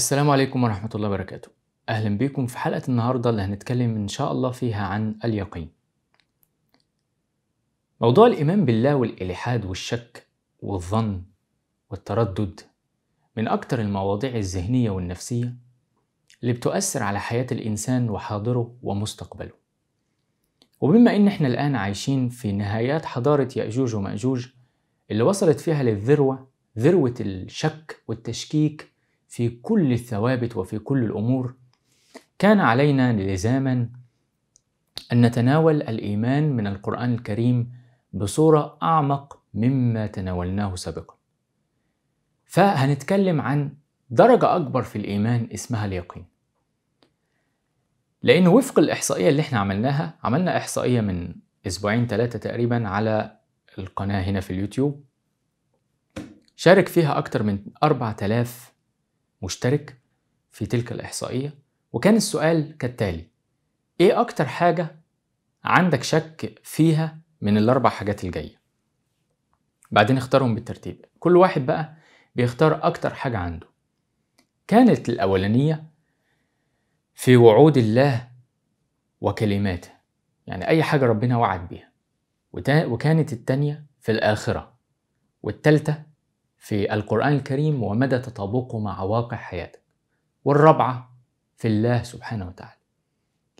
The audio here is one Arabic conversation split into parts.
السلام عليكم ورحمة الله وبركاته أهلا بكم في حلقة النهاردة اللي هنتكلم إن شاء الله فيها عن اليقين موضوع الإيمان بالله والإلحاد والشك والظن والتردد من أكتر المواضيع الذهنية والنفسية اللي بتؤثر على حياة الإنسان وحاضره ومستقبله وبما إن إحنا الآن عايشين في نهايات حضارة يأجوج ومأجوج اللي وصلت فيها للذروة ذروة الشك والتشكيك في كل الثوابت وفي كل الامور كان علينا لزاما ان نتناول الايمان من القران الكريم بصوره اعمق مما تناولناه سابقا فهنتكلم عن درجه اكبر في الايمان اسمها اليقين لان وفق الاحصائيه اللي احنا عملناها عملنا احصائيه من اسبوعين ثلاثه تقريبا على القناه هنا في اليوتيوب شارك فيها اكتر من 4000 مشترك في تلك الإحصائية وكان السؤال كالتالي إيه أكتر حاجة عندك شك فيها من الأربع حاجات الجاية بعدين اختارهم بالترتيب كل واحد بقى بيختار أكتر حاجة عنده كانت الأولانية في وعود الله وكلماته يعني أي حاجة ربنا وعد بيها وكانت التانية في الآخرة والتالتة في القرآن الكريم ومدى تطابقه مع واقع حياتك والرابعة في الله سبحانه وتعالى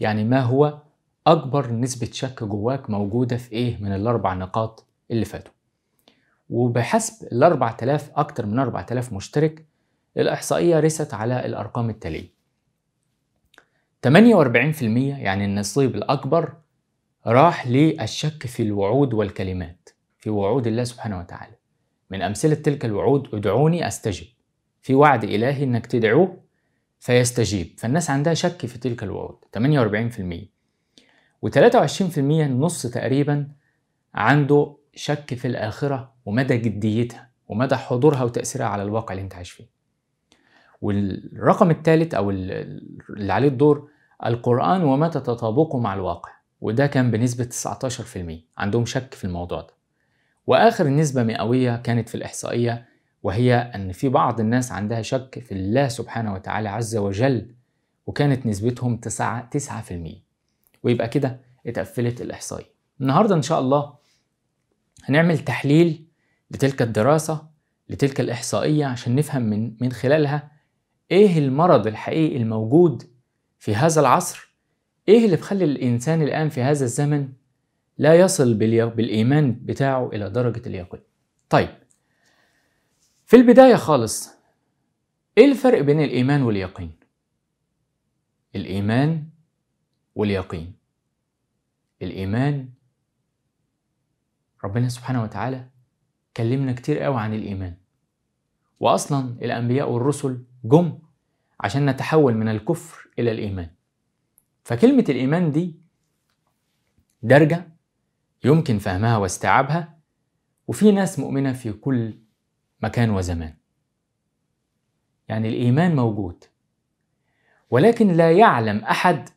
يعني ما هو أكبر نسبة شك جواك موجودة في إيه من الأربع نقاط اللي فاتوا وبحسب الأربع تلاف أكتر من أربع تلاف مشترك الإحصائية رست على الأرقام التالية 48% يعني النصيب الأكبر راح للشك في الوعود والكلمات في وعود الله سبحانه وتعالى من أمثلة تلك الوعود ادعوني أستجب في وعد إلهي إنك تدعوه فيستجيب فالناس عندها شك في تلك الوعود 48% و23% النص تقريبا عنده شك في الآخرة ومدى جديتها ومدى حضورها وتأثيرها على الواقع اللي انت عايش فيه والرقم الثالث أو اللي عليه الدور القرآن ومتى تطابقه مع الواقع وده كان بنسبة 19% عندهم شك في الموضوع ده وآخر نسبة مئوية كانت في الإحصائية وهي أن في بعض الناس عندها شك في الله سبحانه وتعالى عز وجل وكانت نسبتهم 9 9% ويبقى كده اتقفلت الإحصائية النهاردة إن شاء الله هنعمل تحليل لتلك الدراسة لتلك الإحصائية عشان نفهم من من خلالها إيه المرض الحقيقي الموجود في هذا العصر إيه اللي بخلي الإنسان الآن في هذا الزمن لا يصل بالإيمان بتاعه إلى درجة اليقين طيب في البداية خالص إيه الفرق بين الإيمان واليقين؟ الإيمان واليقين الإيمان ربنا سبحانه وتعالى كلمنا كتير قوي عن الإيمان وأصلا الأنبياء والرسل جم عشان نتحول من الكفر إلى الإيمان فكلمة الإيمان دي درجة يمكن فهمها واستيعابها وفي ناس مؤمنة في كل مكان وزمان يعني الإيمان موجود ولكن لا يعلم أحد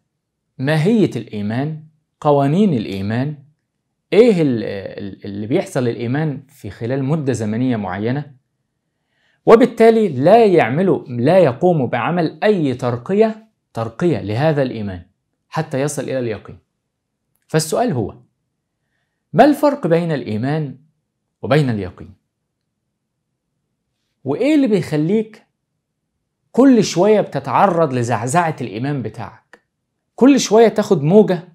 ماهية الإيمان قوانين الإيمان إيه اللي بيحصل الإيمان في خلال مدة زمنية معينة وبالتالي لا يعملوا لا يقوموا بعمل أي ترقية ترقية لهذا الإيمان حتى يصل إلى اليقين فالسؤال هو ما الفرق بين الإيمان وبين اليقين؟ وإيه اللي بيخليك كل شوية بتتعرض لزعزعة الإيمان بتاعك؟ كل شوية تاخد موجة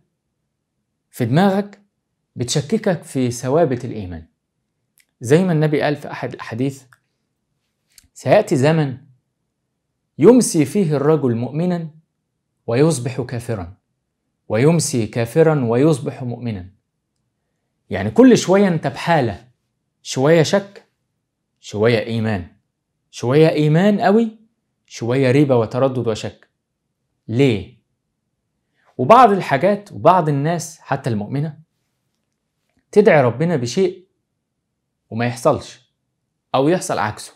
في دماغك بتشككك في ثوابت الإيمان زي ما النبي قال في أحد الأحاديث سيأتي زمن يمسي فيه الرجل مؤمنا ويصبح كافرا ويمسي كافرا ويصبح مؤمنا يعني كل شوية أنت بحالة شوية شك شوية إيمان شوية إيمان قوي شوية ريبة وتردد وشك ليه؟ وبعض الحاجات وبعض الناس حتى المؤمنة تدعي ربنا بشيء وما يحصلش أو يحصل عكسه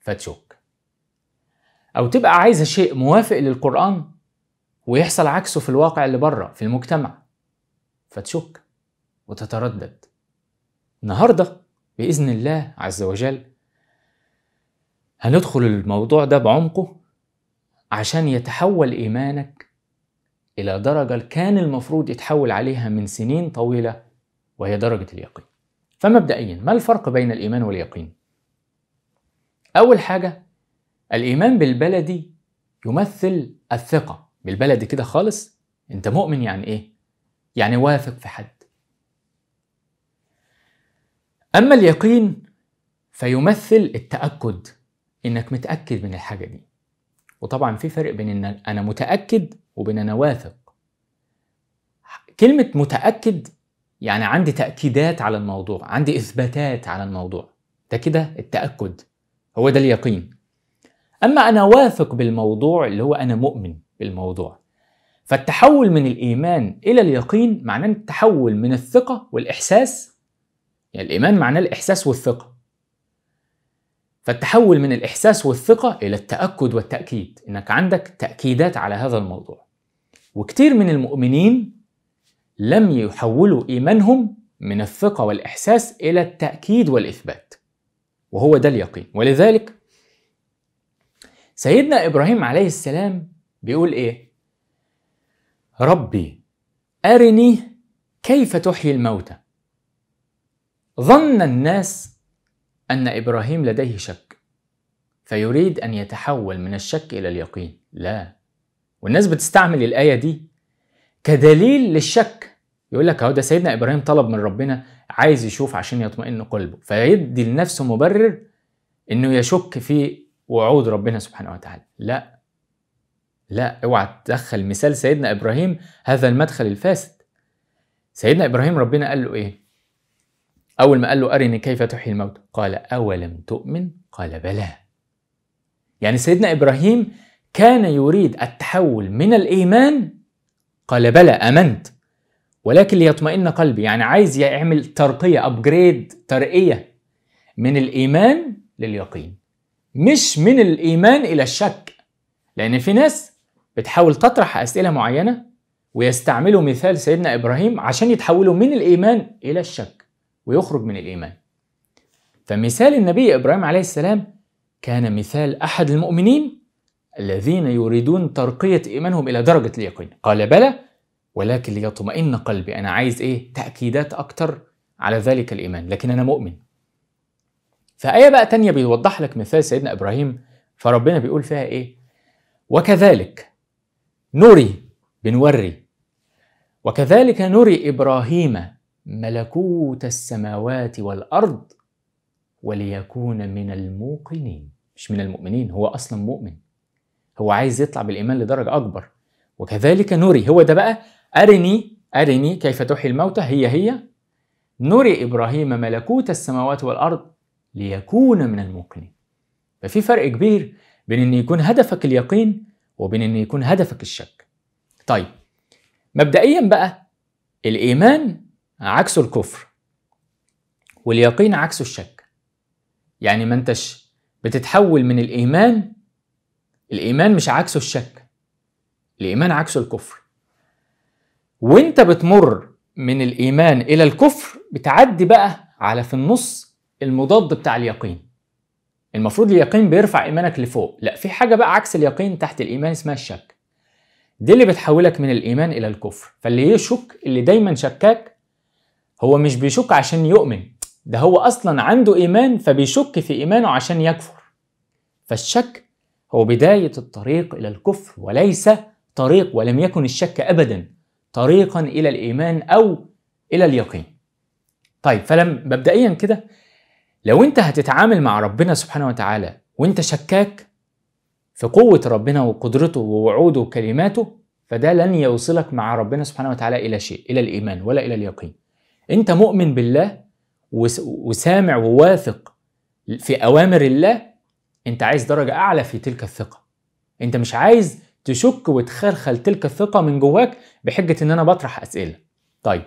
فتشك أو تبقى عايزة شيء موافق للقرآن ويحصل عكسه في الواقع اللي بره في المجتمع فتشك وتتردد النهارده باذن الله عز وجل هندخل الموضوع ده بعمقه عشان يتحول ايمانك الى درجه كان المفروض يتحول عليها من سنين طويله وهي درجه اليقين فمبدئيا ما الفرق بين الايمان واليقين اول حاجه الايمان بالبلدي يمثل الثقه بالبلدي كده خالص انت مؤمن يعني ايه يعني واثق في حد أما اليقين فيمثل التأكد إنك متأكد من الحاجة دي وطبعا في فرق بين إن أنا متأكد وبين أنا واثق كلمة متأكد يعني عندي تأكيدات على الموضوع عندي إثباتات على الموضوع ده كده التأكد هو ده اليقين أما أنا واثق بالموضوع اللي هو أنا مؤمن بالموضوع فالتحول من الإيمان إلى اليقين معناه التحول من الثقة والإحساس يعني الإيمان معناه الإحساس والثقة فالتحول من الإحساس والثقة إلى التأكد والتأكيد إنك عندك تأكيدات على هذا الموضوع وكتير من المؤمنين لم يحولوا إيمانهم من الثقة والإحساس إلى التأكيد والإثبات وهو ده اليقين ولذلك سيدنا إبراهيم عليه السلام بيقول إيه؟ ربي أرني كيف تحيي الموتى ظن الناس أن إبراهيم لديه شك فيريد أن يتحول من الشك إلى اليقين لا والناس بتستعمل الآية دي كدليل للشك يقول لك اهو ده سيدنا إبراهيم طلب من ربنا عايز يشوف عشان يطمئن قلبه فيدي لنفسه مبرر إنه يشك في وعود ربنا سبحانه وتعالى لا لا اوعى تدخل مثال سيدنا إبراهيم هذا المدخل الفاسد سيدنا إبراهيم ربنا قال له إيه أول ما قال له أرني كيف تحيي الموت قال أولم تؤمن قال بلى يعني سيدنا إبراهيم كان يريد التحول من الإيمان قال بلى آمنت ولكن ليطمئن قلبي يعني عايز يعمل ترقية أبجريد ترقية من الإيمان لليقين مش من الإيمان إلى الشك لأن في ناس بتحاول تطرح أسئلة معينة ويستعملوا مثال سيدنا إبراهيم عشان يتحولوا من الإيمان إلى الشك ويخرج من الإيمان فمثال النبي إبراهيم عليه السلام كان مثال أحد المؤمنين الذين يريدون ترقية إيمانهم إلى درجة اليقين قال بلى ولكن ليطمئن قلبي أنا عايز إيه تأكيدات أكتر على ذلك الإيمان لكن أنا مؤمن فآية بقى تانية بيوضح لك مثال سيدنا إبراهيم فربنا بيقول فيها إيه وكذلك نري بنوري وكذلك نري إبراهيم ملكوت السماوات والأرض وليكون من الموقنين مش من المؤمنين هو أصلا مؤمن هو عايز يطلع بالإيمان لدرجة أكبر وكذلك نوري هو ده بقى أرني أرني كيف تحيي الموتى هي هي نوري إبراهيم ملكوت السماوات والأرض ليكون من الموقنين ففي فرق كبير بين ان يكون هدفك اليقين وبين ان يكون هدفك الشك طيب مبدئيا بقى الايمان عكسه الكفر واليقين عكسه الشك يعني ما انتش بتتحول من الايمان الايمان مش عكسه الشك الايمان عكسه الكفر وانت بتمر من الايمان الى الكفر بتعدي بقى على في النص المضاد بتاع اليقين المفروض اليقين بيرفع ايمانك لفوق لا في حاجه بقى عكس اليقين تحت الايمان اسمها الشك دي اللي بتحولك من الايمان الى الكفر فاللي يشك اللي دايما شكاك هو مش بيشك عشان يؤمن ده هو أصلا عنده إيمان فبيشك في إيمانه عشان يكفر فالشك هو بداية الطريق إلى الكفر وليس طريق ولم يكن الشك أبدا طريقا إلى الإيمان أو إلى اليقين طيب فلم مبدئيا كده لو انت هتتعامل مع ربنا سبحانه وتعالى وانت شكاك في قوة ربنا وقدرته ووعوده وكلماته فده لن يوصلك مع ربنا سبحانه وتعالى إلى شيء إلى الإيمان ولا إلى اليقين انت مؤمن بالله وسامع وواثق في اوامر الله انت عايز درجه اعلى في تلك الثقه انت مش عايز تشك وتخلخل تلك الثقه من جواك بحجه ان انا بطرح اسئله طيب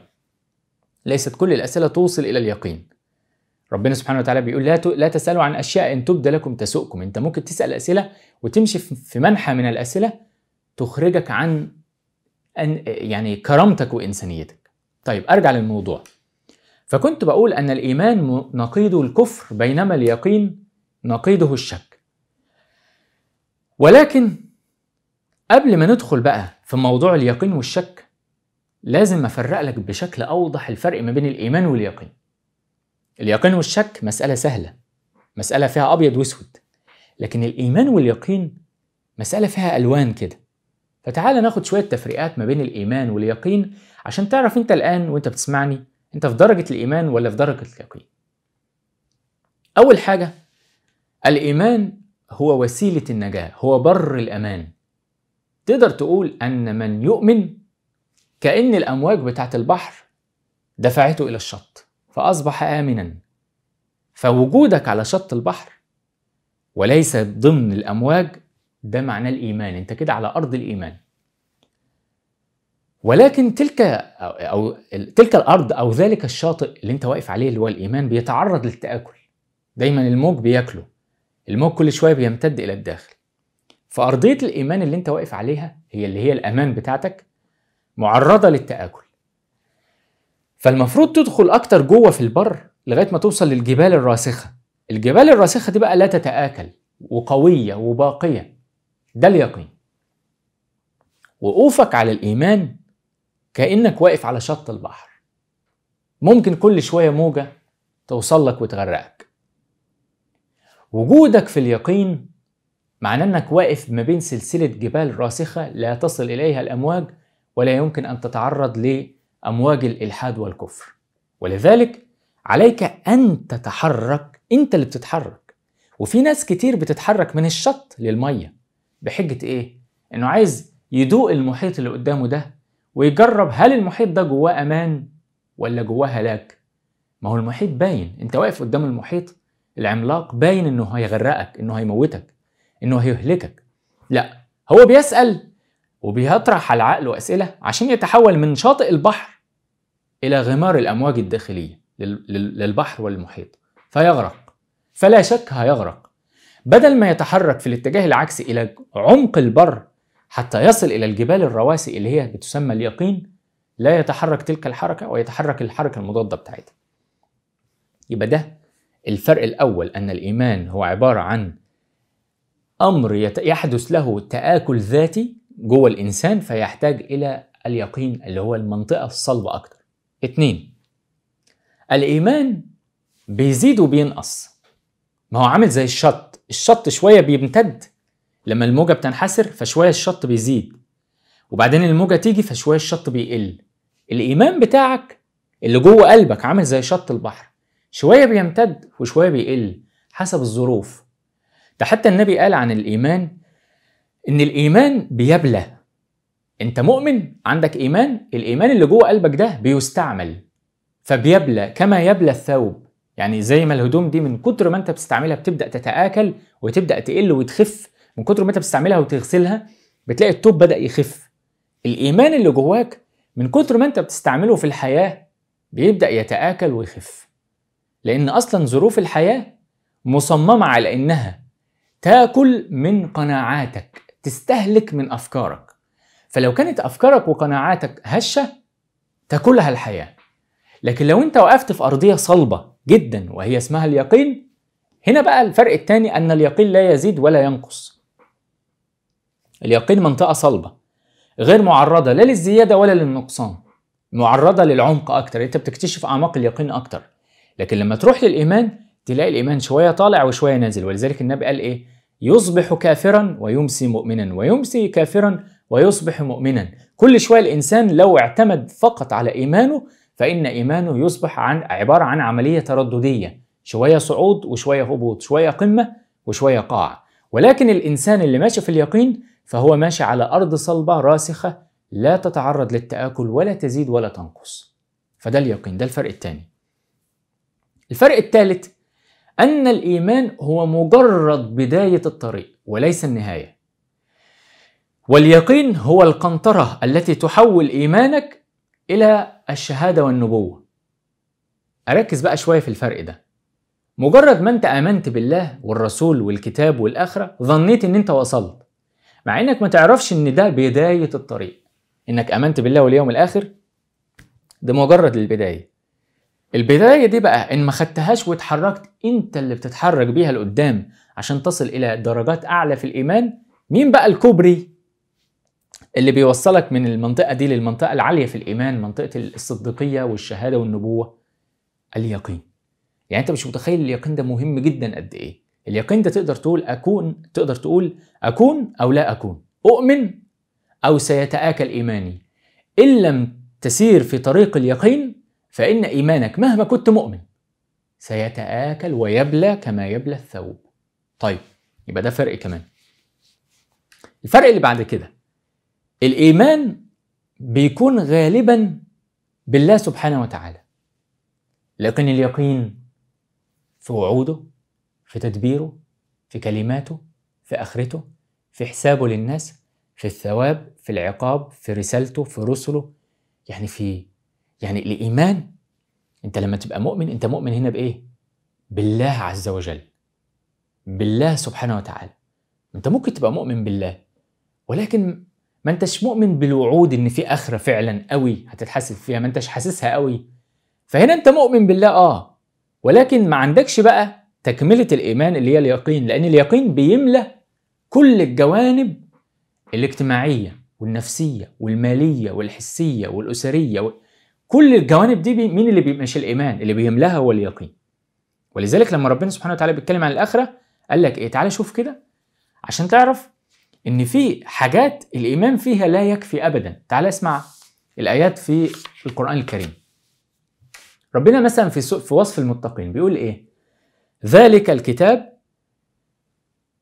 ليست كل الاسئله توصل الى اليقين ربنا سبحانه وتعالى بيقول لا تسالوا عن اشياء ان تبدى لكم تسؤكم انت ممكن تسال اسئله وتمشي في منحى من الاسئله تخرجك عن يعني كرامتك وانسانيتك طيب أرجع للموضوع فكنت بقول أن الإيمان نقيض الكفر بينما اليقين نقيضه الشك ولكن قبل ما ندخل بقى في موضوع اليقين والشك لازم أفرق لك بشكل أوضح الفرق ما بين الإيمان واليقين اليقين والشك مسألة سهلة مسألة فيها أبيض وأسود لكن الإيمان واليقين مسألة فيها ألوان كده فتعال ناخد شوية تفريقات ما بين الإيمان واليقين عشان تعرف انت الآن وانت بتسمعني انت في درجة الإيمان ولا في درجة اليقين أول حاجة الإيمان هو وسيلة النجاة هو بر الأمان تقدر تقول أن من يؤمن كأن الأمواج بتاعت البحر دفعته إلى الشط فأصبح آمنا فوجودك على شط البحر وليس ضمن الأمواج ده معناه الإيمان أنت كده على أرض الإيمان ولكن تلك أو تلك الأرض أو ذلك الشاطئ اللي أنت واقف عليه اللي هو الإيمان بيتعرض للتآكل دايما الموج بياكله الموج كل شوية بيمتد إلى الداخل فأرضية الإيمان اللي أنت واقف عليها هي اللي هي الأمان بتاعتك معرضة للتآكل فالمفروض تدخل أكتر جوه في البر لغاية ما توصل للجبال الراسخة الجبال الراسخة دي بقى لا تتآكل وقوية وباقية ده اليقين وقوفك على الإيمان كأنك واقف على شط البحر ممكن كل شوية موجة توصل لك وتغرقك وجودك في اليقين معناه انك واقف ما بين سلسلة جبال راسخة لا تصل إليها الأمواج ولا يمكن أن تتعرض لأمواج الإلحاد والكفر ولذلك عليك أن تتحرك أنت اللي بتتحرك وفي ناس كتير بتتحرك من الشط للمية بحجة إيه؟ إنه عايز يدوق المحيط اللي قدامه ده ويجرب هل المحيط ده جواه امان ولا جواه هلاك ما هو المحيط باين انت واقف قدام المحيط العملاق باين انه هيغرقك انه هيموتك انه هيهلكك لا هو بيسال وبيطرح على عقله اسئله عشان يتحول من شاطئ البحر الى غمار الامواج الداخليه للبحر والمحيط فيغرق فلا شك هيغرق بدل ما يتحرك في الاتجاه العكسي الى عمق البر حتى يصل إلى الجبال الرواسي اللي هي بتسمى اليقين لا يتحرك تلك الحركة ويتحرك الحركة المضادة بتاعتها يبقى ده الفرق الأول أن الإيمان هو عبارة عن أمر يحدث له تآكل ذاتي جوه الإنسان فيحتاج إلى اليقين اللي هو المنطقة الصلبة أكتر اتنين الإيمان بيزيد وبينقص ما هو عامل زي الشط الشط شوية بيمتد لما الموجة بتنحسر فشوية الشط بيزيد وبعدين الموجة تيجي فشوية الشط بيقل الإيمان بتاعك اللي جوه قلبك عامل زي شط البحر شوية بيمتد وشوية بيقل حسب الظروف ده حتى النبي قال عن الإيمان إن الإيمان بيبلى أنت مؤمن عندك إيمان الإيمان اللي جوه قلبك ده بيستعمل فبيبلى كما يبلى الثوب يعني زي ما الهدوم دي من كتر ما انت بتستعملها بتبدا تتاكل وتبدا تقل وتخف من كتر ما انت بتستعملها وتغسلها بتلاقي التوب بدا يخف الايمان اللي جواك من كتر ما انت بتستعمله في الحياه بيبدا يتاكل ويخف لان اصلا ظروف الحياه مصممه على انها تاكل من قناعاتك تستهلك من افكارك فلو كانت افكارك وقناعاتك هشه تاكلها الحياه لكن لو انت وقفت في ارضيه صلبه جدا وهي اسمها اليقين هنا بقى الفرق الثاني ان اليقين لا يزيد ولا ينقص اليقين منطقة صلبة غير معرضة لا للزيادة ولا للنقصان معرضة للعمق أكتر أنت بتكتشف أعماق اليقين أكتر لكن لما تروح للإيمان تلاقي الإيمان شوية طالع وشوية نازل ولذلك النبي قال إيه يصبح كافرا ويمسي مؤمنا ويمسي كافرا ويصبح مؤمنا كل شوية الإنسان لو اعتمد فقط على إيمانه فإن إيمانه يصبح عن عبارة عن عملية ترددية شوية صعود وشوية هبوط شوية قمة وشوية قاع ولكن الإنسان اللي ماشي في اليقين فهو ماشي على أرض صلبة راسخة لا تتعرض للتآكل ولا تزيد ولا تنقص فده اليقين ده الفرق الثاني الفرق الثالث أن الإيمان هو مجرد بداية الطريق وليس النهاية واليقين هو القنطرة التي تحول إيمانك إلى الشهادة والنبوة أركز بقى شوية في الفرق ده مجرد ما أنت آمنت بالله والرسول والكتاب والآخرة ظنيت أن أنت وصلت مع انك ما تعرفش ان ده بدايه الطريق انك امنت بالله واليوم الاخر ده مجرد البدايه البدايه دي بقى ان ما خدتهاش واتحركت انت اللي بتتحرك بيها لقدام عشان تصل الى درجات اعلى في الايمان مين بقى الكوبري اللي بيوصلك من المنطقه دي للمنطقه العاليه في الايمان منطقه الصدقية والشهاده والنبوه اليقين يعني انت مش متخيل اليقين ده مهم جدا قد ايه اليقين ده تقدر تقول أكون تقدر تقول أكون أو لا أكون أؤمن أو سيتآكل إيماني إن لم تسير في طريق اليقين فإن إيمانك مهما كنت مؤمن سيتآكل ويبلى كما يبلى الثوب طيب يبقى ده فرق كمان الفرق اللي بعد كده الإيمان بيكون غالبا بالله سبحانه وتعالى لكن اليقين في وعوده في تدبيره في كلماته في آخرته في حسابه للناس في الثواب في العقاب في رسالته في رسله يعني في يعني الإيمان أنت لما تبقى مؤمن أنت مؤمن هنا بإيه؟ بالله عز وجل بالله سبحانه وتعالى أنت ممكن تبقى مؤمن بالله ولكن ما أنتش مؤمن بالوعود إن في آخرة فعلا قوي هتتحاسب فيها ما أنتش حاسسها قوي فهنا أنت مؤمن بالله آه ولكن ما عندكش بقى تكملة الإيمان اللي هي اليقين لأن اليقين بيملى كل الجوانب الاجتماعية والنفسية والمالية والحسية والأسرية و... كل الجوانب دي مين اللي بيمشي الإيمان اللي بيملاها هو اليقين ولذلك لما ربنا سبحانه وتعالى بيتكلم عن الآخرة قال لك إيه تعالى شوف كده عشان تعرف إن في حاجات الإيمان فيها لا يكفي أبدا تعالى اسمع الآيات في القرآن الكريم ربنا مثلا في في وصف المتقين بيقول إيه ذلك الكتاب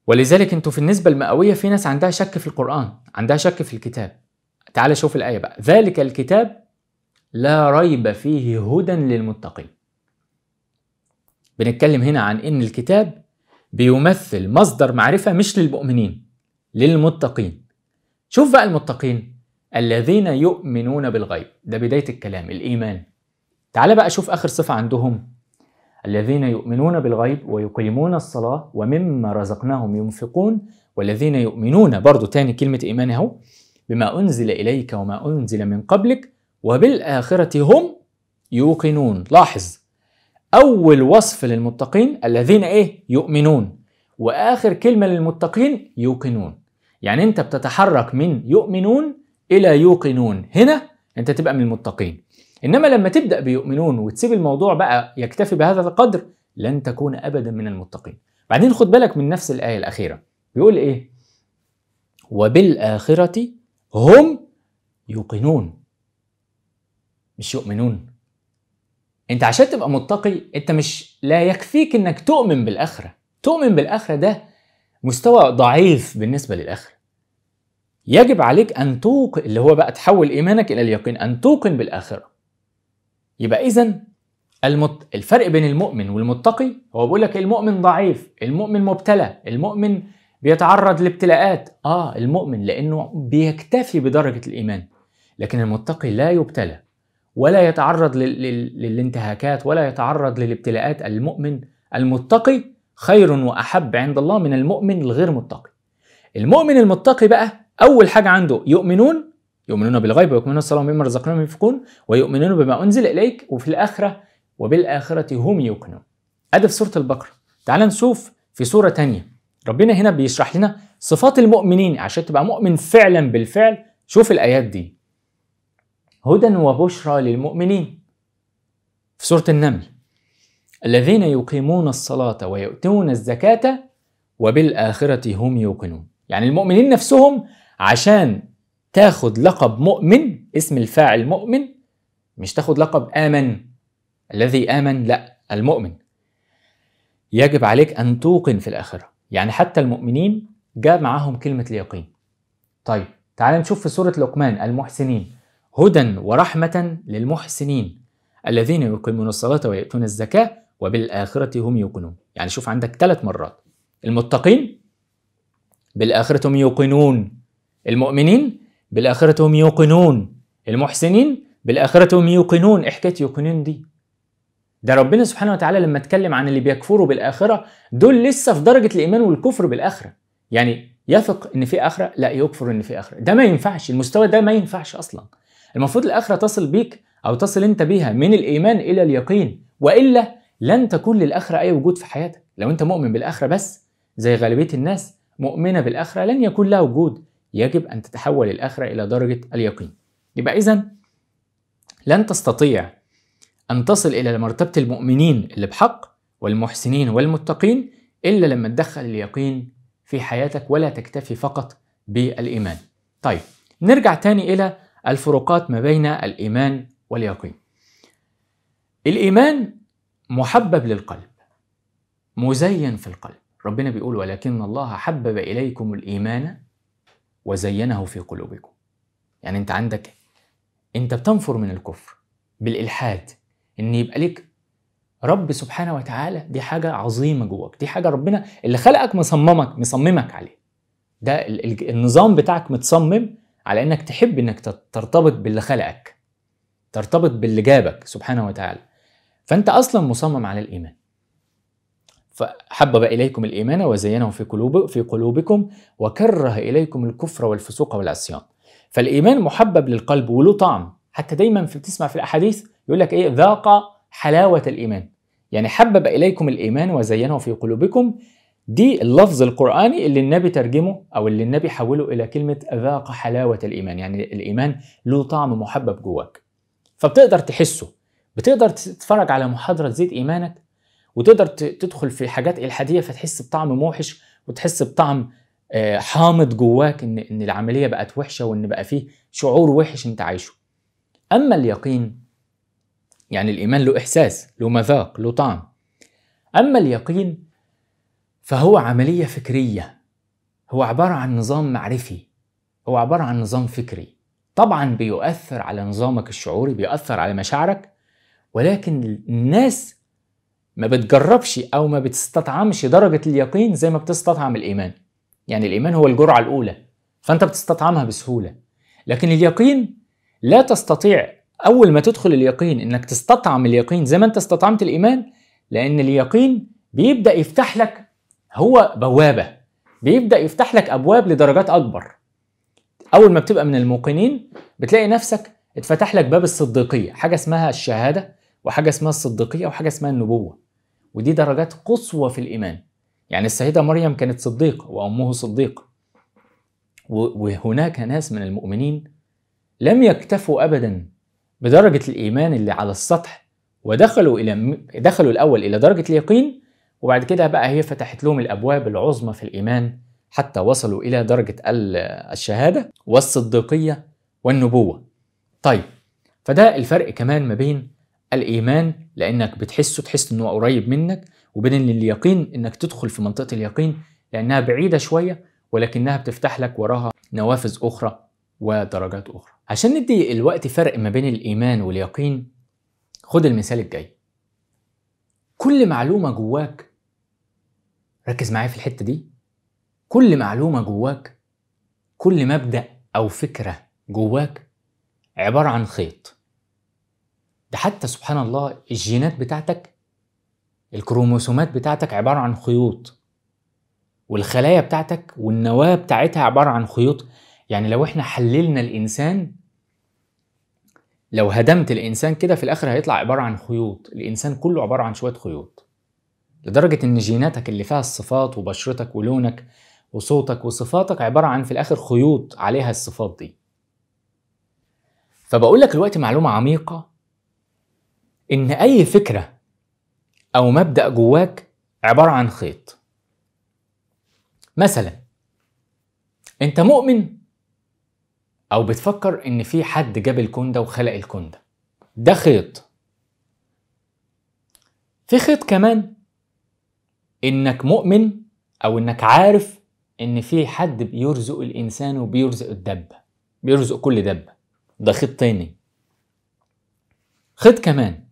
ولذلك انتوا في النسبة المئوية في ناس عندها شك في القرآن عندها شك في الكتاب تعال شوف الآية بقى ذلك الكتاب لا ريب فيه هدى للمتقين بنتكلم هنا عن ان الكتاب بيمثل مصدر معرفة مش للمؤمنين للمتقين شوف بقى المتقين الذين يؤمنون بالغيب ده بداية الكلام الإيمان تعال بقى شوف آخر صفة عندهم الذين يؤمنون بالغيب ويقيمون الصلاة ومما رزقناهم ينفقون والذين يؤمنون برضو تاني كلمة إيمان أهو بما أنزل إليك وما أنزل من قبلك وبالآخرة هم يوقنون لاحظ أول وصف للمتقين الذين إيه يؤمنون وآخر كلمة للمتقين يوقنون يعني أنت بتتحرك من يؤمنون إلى يوقنون هنا أنت تبقى من المتقين انما لما تبدا بيؤمنون وتسيب الموضوع بقى يكتفي بهذا القدر لن تكون ابدا من المتقين بعدين خد بالك من نفس الايه الاخيره بيقول ايه وبالاخره هم يوقنون مش يؤمنون انت عشان تبقى متقي انت مش لا يكفيك انك تؤمن بالاخره تؤمن بالاخره ده مستوى ضعيف بالنسبه للاخره يجب عليك ان توقن اللي هو بقى تحول ايمانك الى اليقين ان توقن بالاخره يبقى اذا المت... الفرق بين المؤمن والمتقي هو بيقول لك المؤمن ضعيف المؤمن مبتلى المؤمن بيتعرض لابتلاءات اه المؤمن لانه بيكتفي بدرجه الايمان لكن المتقي لا يبتلى ولا يتعرض لل... لل... للانتهاكات ولا يتعرض للابتلاءات المؤمن المتقي خير واحب عند الله من المؤمن الغير متقي المؤمن المتقي بقى اول حاجه عنده يؤمنون يؤمنون بالغيب ويؤمنون الصلاة ومما رزقناهم ينفقون ويؤمنون بما أنزل إليك وفي الآخرة وبالآخرة هم يوقنون أدي في سورة البقرة تعال نشوف في سورة تانية ربنا هنا بيشرح لنا صفات المؤمنين عشان تبقى مؤمن فعلا بالفعل شوف الآيات دي هدى وبشرى للمؤمنين في سورة النمل الذين يقيمون الصلاة ويؤتون الزكاة وبالآخرة هم يوقنون يعني المؤمنين نفسهم عشان تاخد لقب مؤمن اسم الفاعل مؤمن مش تاخد لقب آمن الذي آمن لا المؤمن يجب عليك أن توقن في الآخرة يعني حتى المؤمنين جاء معاهم كلمة اليقين طيب تعال نشوف في سورة لقمان المحسنين هدى ورحمة للمحسنين الذين يقيمون الصلاة ويأتون الزكاة وبالآخرة هم يوقنون يعني شوف عندك ثلاث مرات المتقين بالآخرة هم يوقنون المؤمنين بالآخرة هم يوقنون المحسنين بالآخرة هم يوقنون إيه حكاية يوقنون دي؟ ده ربنا سبحانه وتعالى لما اتكلم عن اللي بيكفروا بالآخرة دول لسه في درجة الإيمان والكفر بالآخرة يعني يثق إن في آخرة لا يكفر إن في آخرة ده ما ينفعش المستوى ده ما ينفعش أصلا المفروض الآخرة تصل بيك أو تصل أنت بيها من الإيمان إلى اليقين وإلا لن تكون للآخرة أي وجود في حياتك لو أنت مؤمن بالآخرة بس زي غالبية الناس مؤمنة بالآخرة لن يكون لها وجود يجب أن تتحول الآخرة إلى درجة اليقين يبقى إذا لن تستطيع أن تصل إلى مرتبة المؤمنين اللي بحق والمحسنين والمتقين إلا لما تدخل اليقين في حياتك ولا تكتفي فقط بالإيمان طيب نرجع تاني إلى الفروقات ما بين الإيمان واليقين الإيمان محبب للقلب مزين في القلب ربنا بيقول ولكن الله حبب إليكم الإيمان وزينه في قلوبكم يعني انت عندك انت بتنفر من الكفر بالالحاد ان يبقى لك رب سبحانه وتعالى دي حاجه عظيمه جواك دي حاجه ربنا اللي خلقك مصممك مصممك عليه ده النظام بتاعك متصمم على انك تحب انك ترتبط باللي خلقك ترتبط باللي جابك سبحانه وتعالى فانت اصلا مصمم على الايمان فحبب إليكم الإيمان وزينه في, قلوب في قلوبكم وكره إليكم الكفر والفسوق والعصيان فالإيمان محبب للقلب وله طعم حتى دايما في بتسمع في الأحاديث يقول لك إيه ذاق حلاوة الإيمان يعني حبب إليكم الإيمان وزينه في قلوبكم دي اللفظ القرآني اللي النبي ترجمه أو اللي النبي حوله إلى كلمة ذاق حلاوة الإيمان يعني الإيمان له طعم محبب جواك فبتقدر تحسه بتقدر تتفرج على محاضرة تزيد إيمانك وتقدر تدخل في حاجات الحاديه فتحس بطعم موحش وتحس بطعم آه، حامض جواك ان ان العمليه بقت وحشه وان بقى فيه شعور وحش انت عايشه اما اليقين يعني الايمان له احساس له مذاق له طعم اما اليقين فهو عمليه فكريه هو عباره عن نظام معرفي هو عباره عن نظام فكري طبعا بيؤثر على نظامك الشعوري بيؤثر على مشاعرك ولكن الناس ما بتجربش او ما بتستطعمش درجه اليقين زي ما بتستطعم الايمان يعني الايمان هو الجرعه الاولى فانت بتستطعمها بسهوله لكن اليقين لا تستطيع اول ما تدخل اليقين انك تستطعم اليقين زي ما انت استطعمت الايمان لان اليقين بيبدا يفتح لك هو بوابه بيبدا يفتح لك ابواب لدرجات اكبر اول ما بتبقى من الموقنين بتلاقي نفسك اتفتح لك باب الصديقيه حاجه اسمها الشهاده وحاجه اسمها الصديقيه وحاجه اسمها النبوه ودي درجات قصوى في الإيمان يعني السيدة مريم كانت صديقة وأمه صديقة وهناك ناس من المؤمنين لم يكتفوا أبدا بدرجة الإيمان اللي على السطح ودخلوا إلى دخلوا الأول إلى درجة اليقين وبعد كده بقى هي فتحت لهم الأبواب العظمى في الإيمان حتى وصلوا إلى درجة الشهادة والصديقية والنبوة طيب فده الفرق كمان ما بين الايمان لانك بتحسه تحس انه قريب منك وبين اليقين انك تدخل في منطقه اليقين لانها بعيده شويه ولكنها بتفتح لك وراها نوافذ اخرى ودرجات اخرى عشان ندي الوقت فرق ما بين الايمان واليقين خد المثال الجاي كل معلومه جواك ركز معايا في الحته دي كل معلومه جواك كل مبدا او فكره جواك عباره عن خيط ده حتى سبحان الله الجينات بتاعتك الكروموسومات بتاعتك عبارة عن خيوط والخلايا بتاعتك والنواة بتاعتها عبارة عن خيوط يعني لو احنا حللنا الإنسان لو هدمت الإنسان كده في الآخر هيطلع عبارة عن خيوط الإنسان كله عبارة عن شوية خيوط لدرجة إن جيناتك اللي فيها الصفات وبشرتك ولونك وصوتك وصفاتك عبارة عن في الآخر خيوط عليها الصفات دي فبقول لك دلوقتي معلومة عميقة إن أي فكرة أو مبدأ جواك عبارة عن خيط مثلا أنت مؤمن أو بتفكر إن في حد جاب الكون ده وخلق الكون ده ده خيط في خيط كمان إنك مؤمن أو إنك عارف إن في حد بيرزق الإنسان وبيرزق الدب بيرزق كل دب ده خيط تاني خيط كمان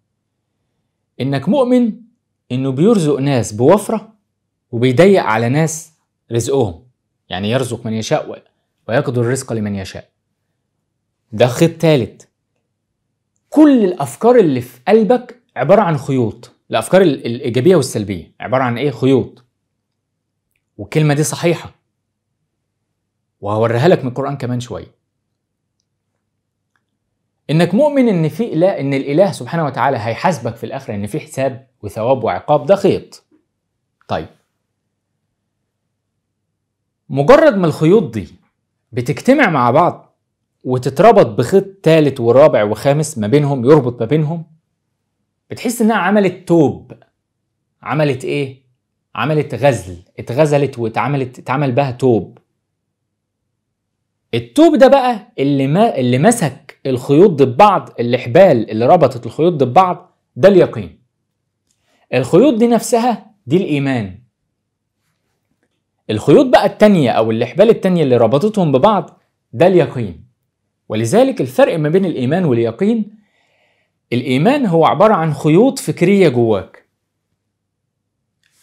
انك مؤمن انه بيرزق ناس بوفره وبيضيق على ناس رزقهم يعني يرزق من يشاء ويقدر الرزق لمن يشاء ده خيط ثالث كل الافكار اللي في قلبك عباره عن خيوط الافكار الايجابيه والسلبيه عباره عن ايه خيوط والكلمه دي صحيحه وهوريها لك من القران كمان شويه انك مؤمن ان في اله ان الاله سبحانه وتعالى هيحاسبك في الاخره ان في حساب وثواب وعقاب ده خيط طيب مجرد ما الخيوط دي بتجتمع مع بعض وتتربط بخيط ثالث ورابع وخامس ما بينهم يربط ما بينهم بتحس انها عملت توب عملت ايه عملت غزل اتغزلت واتعملت اتعمل بها توب التوب ده بقى اللي ما اللي مسك الخيوط ضد بعض الحبال اللي ربطت الخيوط ضد بعض ده اليقين الخيوط دي نفسها دي الإيمان الخيوط بقى التانية أو الحبال التانية اللي ربطتهم ببعض ده اليقين ولذلك الفرق ما بين الإيمان واليقين الإيمان هو عبارة عن خيوط فكرية جواك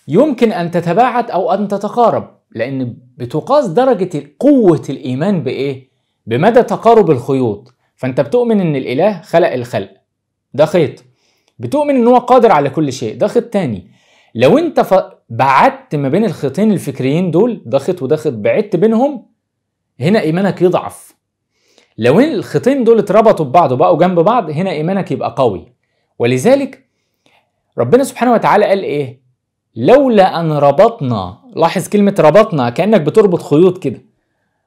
يمكن أن تتباعد أو أن تتقارب لأن بتقاس درجة قوة الإيمان بإيه؟ بمدى تقارب الخيوط فانت بتؤمن ان الاله خلق الخلق ده خيط بتؤمن ان هو قادر على كل شيء ده خيط تاني لو انت ف... بعدت ما بين الخيطين الفكريين دول ده خيط وده خيط بعدت بينهم هنا ايمانك يضعف لو الخيطين دول اتربطوا ببعض وبقوا جنب بعض هنا ايمانك يبقى قوي ولذلك ربنا سبحانه وتعالى قال ايه لولا ان ربطنا لاحظ كلمه ربطنا كانك بتربط خيوط كده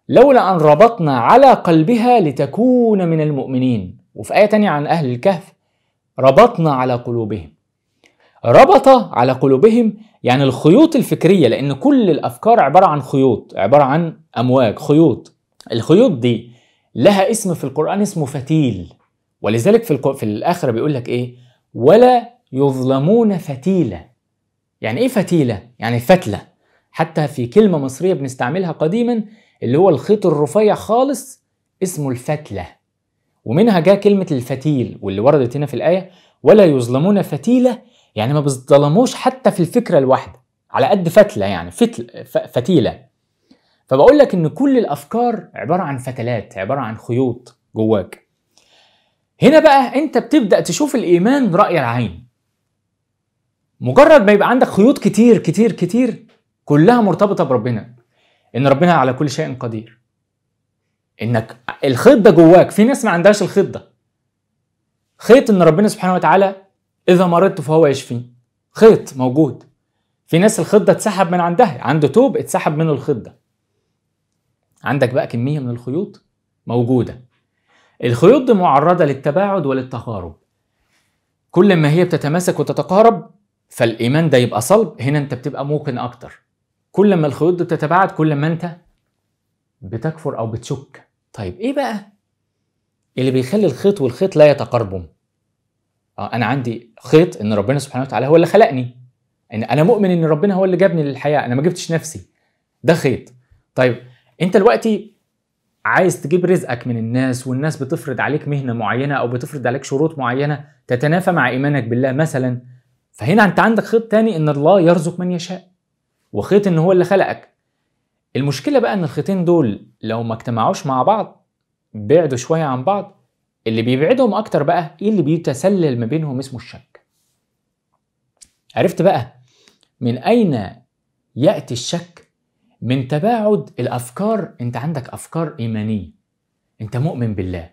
لولا أن ربطنا على قلبها لتكون من المؤمنين وفي آية تانية عن أهل الكهف ربطنا على قلوبهم ربط على قلوبهم يعني الخيوط الفكرية لأن كل الأفكار عبارة عن خيوط عبارة عن أمواج خيوط الخيوط دي لها اسم في القرآن اسمه فتيل ولذلك في, في الآخرة بيقول لك إيه ولا يظلمون فتيلة يعني إيه فتيلة؟ يعني فتلة حتى في كلمة مصرية بنستعملها قديما اللي هو الخيط الرفيع خالص اسمه الفتلة ومنها جاء كلمة الفتيل واللي وردت هنا في الآية ولا يظلمون فتيلة يعني ما بيظلموش حتى في الفكرة الواحدة على قد فتلة يعني فتل فتيلة فبقول لك إن كل الأفكار عبارة عن فتلات عبارة عن خيوط جواك هنا بقى أنت بتبدأ تشوف الإيمان رأي العين مجرد ما يبقى عندك خيوط كتير كتير كتير كلها مرتبطة بربنا ان ربنا على كل شيء قدير انك الخيط ده جواك في ناس ما عندهاش الخيط ده خيط ان ربنا سبحانه وتعالى اذا مرضت فهو يشفيني خيط موجود في ناس الخيط ده اتسحب من عندها عنده توب اتسحب منه الخيط ده عندك بقى كميه من الخيوط موجوده الخيوط دي معرضه للتباعد وللتقارب كل ما هي بتتماسك وتتقارب فالايمان ده يبقى صلب هنا انت بتبقى موقن اكتر كل ما الخيوط دي بتتباعد كل ما انت بتكفر او بتشك طيب ايه بقى اللي بيخلي الخيط والخيط لا يتقاربوا اه انا عندي خيط ان ربنا سبحانه وتعالى هو اللي خلقني ان انا مؤمن ان ربنا هو اللي جابني للحياه انا ما جبتش نفسي ده خيط طيب انت دلوقتي عايز تجيب رزقك من الناس والناس بتفرض عليك مهنه معينه او بتفرض عليك شروط معينه تتنافى مع ايمانك بالله مثلا فهنا انت عندك خيط تاني ان الله يرزق من يشاء وخيط ان هو اللي خلقك المشكله بقى ان الخيطين دول لو ما اجتمعوش مع بعض بعدوا شويه عن بعض اللي بيبعدهم اكتر بقى ايه اللي بيتسلل ما بينهم اسمه الشك عرفت بقى من اين ياتي الشك من تباعد الافكار انت عندك افكار ايمانيه انت مؤمن بالله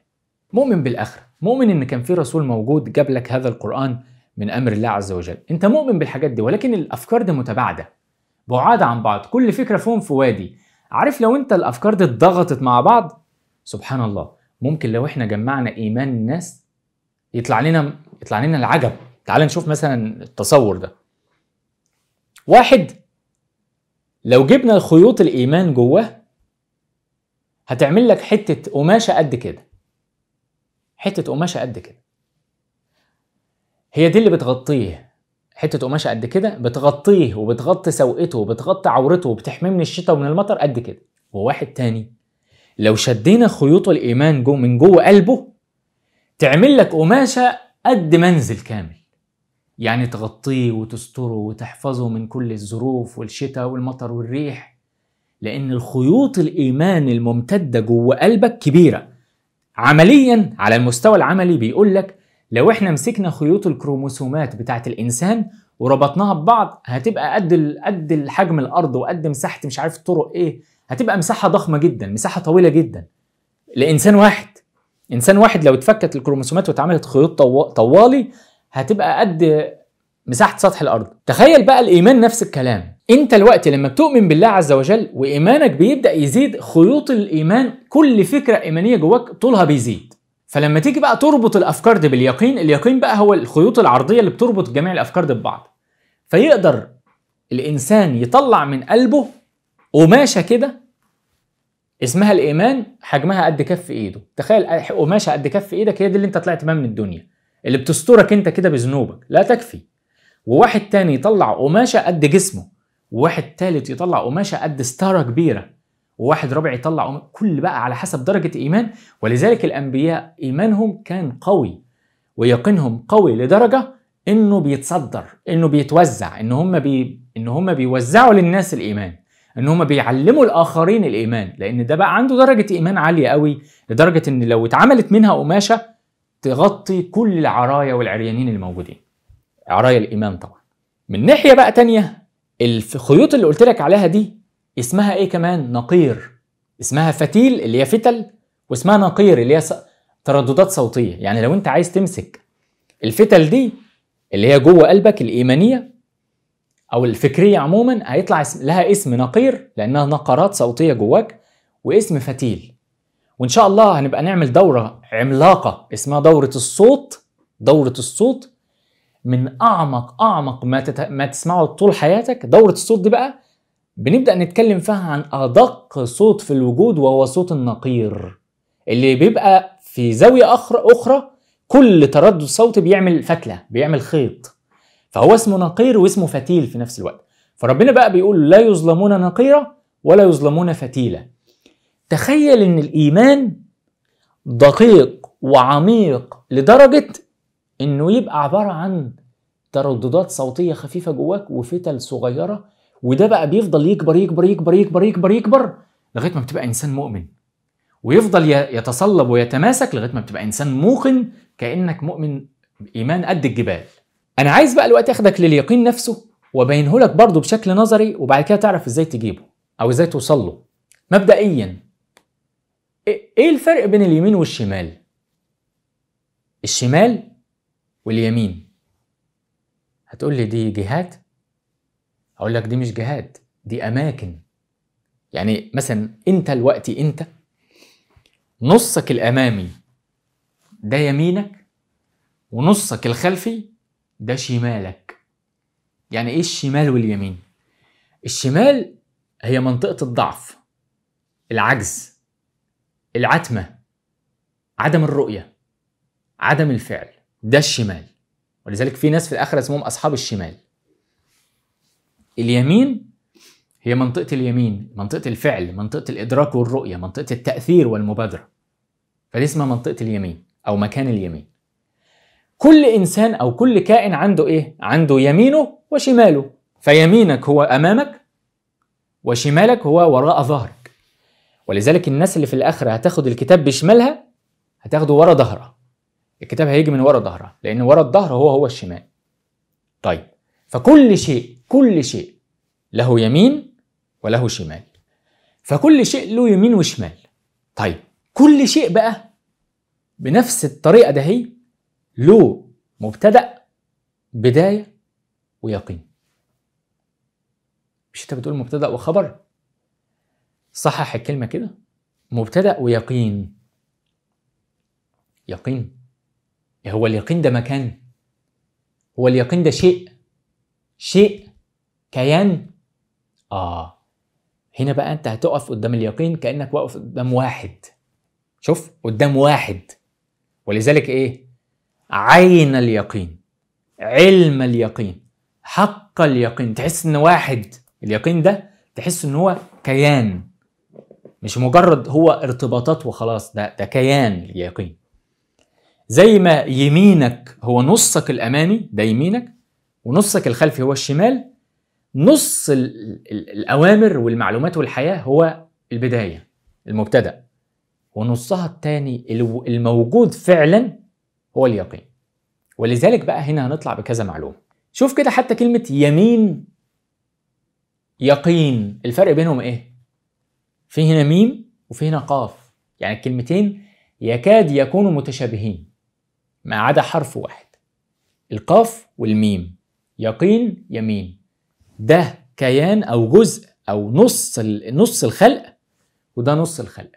مؤمن بالاخره مؤمن ان كان في رسول موجود جاب لك هذا القران من امر الله عز وجل انت مؤمن بالحاجات دي ولكن الافكار دي متباعده بعاد عن بعض كل فكره فيهم في وادي عارف لو انت الافكار دي اتضغطت مع بعض سبحان الله ممكن لو احنا جمعنا ايمان الناس يطلع لنا يطلع لنا العجب تعال نشوف مثلا التصور ده واحد لو جبنا خيوط الايمان جواه هتعمل لك حته قماشه قد كده حته قماشه قد كده هي دي اللي بتغطيه حته قماشه قد كده بتغطيه وبتغطي سوقته وبتغطي عورته وبتحميه من الشتاء ومن المطر قد كده وواحد تاني لو شدينا خيوط الايمان جو من جوه قلبه تعمل لك قماشه قد منزل كامل يعني تغطيه وتستره وتحفظه من كل الظروف والشتاء والمطر والريح لان الخيوط الايمان الممتده جوه قلبك كبيره عمليا على المستوى العملي بيقول لك لو احنا مسكنا خيوط الكروموسومات بتاعه الانسان وربطناها ببعض هتبقى قد قد حجم الارض وقد مساحه مش عارف طرق ايه هتبقى مساحه ضخمه جدا مساحه طويله جدا لانسان واحد انسان واحد لو اتفكت الكروموسومات واتعملت خيوط طوالي هتبقى قد مساحه سطح الارض تخيل بقى الايمان نفس الكلام انت الوقت لما بتؤمن بالله عز وجل وايمانك بيبدا يزيد خيوط الايمان كل فكره ايمانيه جواك طولها بيزيد فلما تيجي بقى تربط الافكار دي باليقين اليقين بقى هو الخيوط العرضيه اللي بتربط جميع الافكار دي ببعض فيقدر الانسان يطلع من قلبه قماشه كده اسمها الايمان حجمها قد كف ايده تخيل قماشه قد كف ايدك هي دي اللي انت طلعت بيها من الدنيا اللي بتسترك انت كده بذنوبك لا تكفي وواحد تاني يطلع قماشه قد جسمه وواحد تالت يطلع قماشه قد ستاره كبيره وواحد رابع يطلع كل بقى على حسب درجة إيمان ولذلك الأنبياء إيمانهم كان قوي ويقينهم قوي لدرجة إنه بيتصدر إنه بيتوزع إن هم بي إن هم بيوزعوا للناس الإيمان ان هم بيعلموا الاخرين الايمان لان ده بقى عنده درجه ايمان عاليه قوي لدرجه ان لو اتعملت منها قماشه تغطي كل العرايا والعريانين الموجودين عرايا الايمان طبعا من ناحيه بقى تانية الخيوط اللي قلت لك عليها دي اسمها ايه كمان نقير اسمها فتيل اللي هي فتل واسمها نقير اللي هي ترددات صوتيه يعني لو انت عايز تمسك الفتل دي اللي هي جوه قلبك الايمانيه او الفكريه عموما هيطلع اسم لها اسم نقير لانها نقرات صوتيه جواك واسم فتيل وان شاء الله هنبقى نعمل دوره عملاقه اسمها دوره الصوت دوره الصوت من اعمق اعمق ما, تت... ما تسمعه طول حياتك دوره الصوت دي بقى بنبدأ نتكلم فيها عن أدق صوت في الوجود وهو صوت النقير اللي بيبقى في زاوية أخرى, أخرى كل تردد صوتي بيعمل فتلة بيعمل خيط فهو اسمه نقير واسمه فتيل في نفس الوقت فربنا بقى بيقول لا يظلمون نقيرة ولا يظلمون فتيلة تخيل ان الإيمان دقيق وعميق لدرجة انه يبقى عبارة عن ترددات صوتية خفيفة جواك وفتل صغيرة وده بقى بيفضل يكبر يكبر يكبر يكبر يكبر يكبر لغايه ما بتبقى انسان مؤمن ويفضل يتصلب ويتماسك لغايه ما بتبقى انسان موقن كانك مؤمن ايمان قد الجبال انا عايز بقى الوقت اخدك لليقين نفسه وابينه لك برضه بشكل نظري وبعد كده تعرف ازاي تجيبه او ازاي توصل له مبدئيا ايه الفرق بين اليمين والشمال الشمال واليمين هتقول لي دي جهات اقول لك دي مش جهاد دي اماكن يعني مثلا انت الوقت انت نصك الامامي ده يمينك ونصك الخلفي ده شمالك يعني ايه الشمال واليمين الشمال هي منطقه الضعف العجز العتمه عدم الرؤيه عدم الفعل ده الشمال ولذلك في ناس في الاخره اسمهم اصحاب الشمال اليمين هي منطقة اليمين منطقة الفعل منطقة الإدراك والرؤية منطقة التأثير والمبادرة فدي اسمها منطقة اليمين أو مكان اليمين كل إنسان أو كل كائن عنده إيه؟ عنده يمينه وشماله فيمينك هو أمامك وشمالك هو وراء ظهرك ولذلك الناس اللي في الآخرة هتاخد الكتاب بشمالها هتاخده ورا ظهرها الكتاب هيجي من ورا ظهرها لأن ورا الظهر هو هو الشمال طيب فكل شيء كل شيء له يمين وله شمال فكل شيء له يمين وشمال طيب كل شيء بقى بنفس الطريقة ده هي له مبتدأ بداية ويقين مش انت بتقول مبتدأ وخبر صحح الكلمة كده مبتدأ ويقين يقين هو اليقين ده مكان هو اليقين ده شيء شيء كيان اه هنا بقى انت هتقف قدام اليقين كانك واقف قدام واحد شوف قدام واحد ولذلك ايه عين اليقين علم اليقين حق اليقين تحس ان واحد اليقين ده تحس ان هو كيان مش مجرد هو ارتباطات وخلاص ده ده كيان اليقين زي ما يمينك هو نصك الاماني ده يمينك ونصك الخلفي هو الشمال نص الأوامر والمعلومات والحياة هو البداية المبتدأ ونصها الثاني الموجود فعلا هو اليقين ولذلك بقى هنا هنطلع بكذا معلومة شوف كده حتى كلمة يمين يقين الفرق بينهم ايه؟ في هنا ميم وفي هنا قاف يعني الكلمتين يكاد يكونوا متشابهين ما عدا حرف واحد القاف والميم يقين يمين ده كيان او جزء او نص نص الخلق وده نص الخلق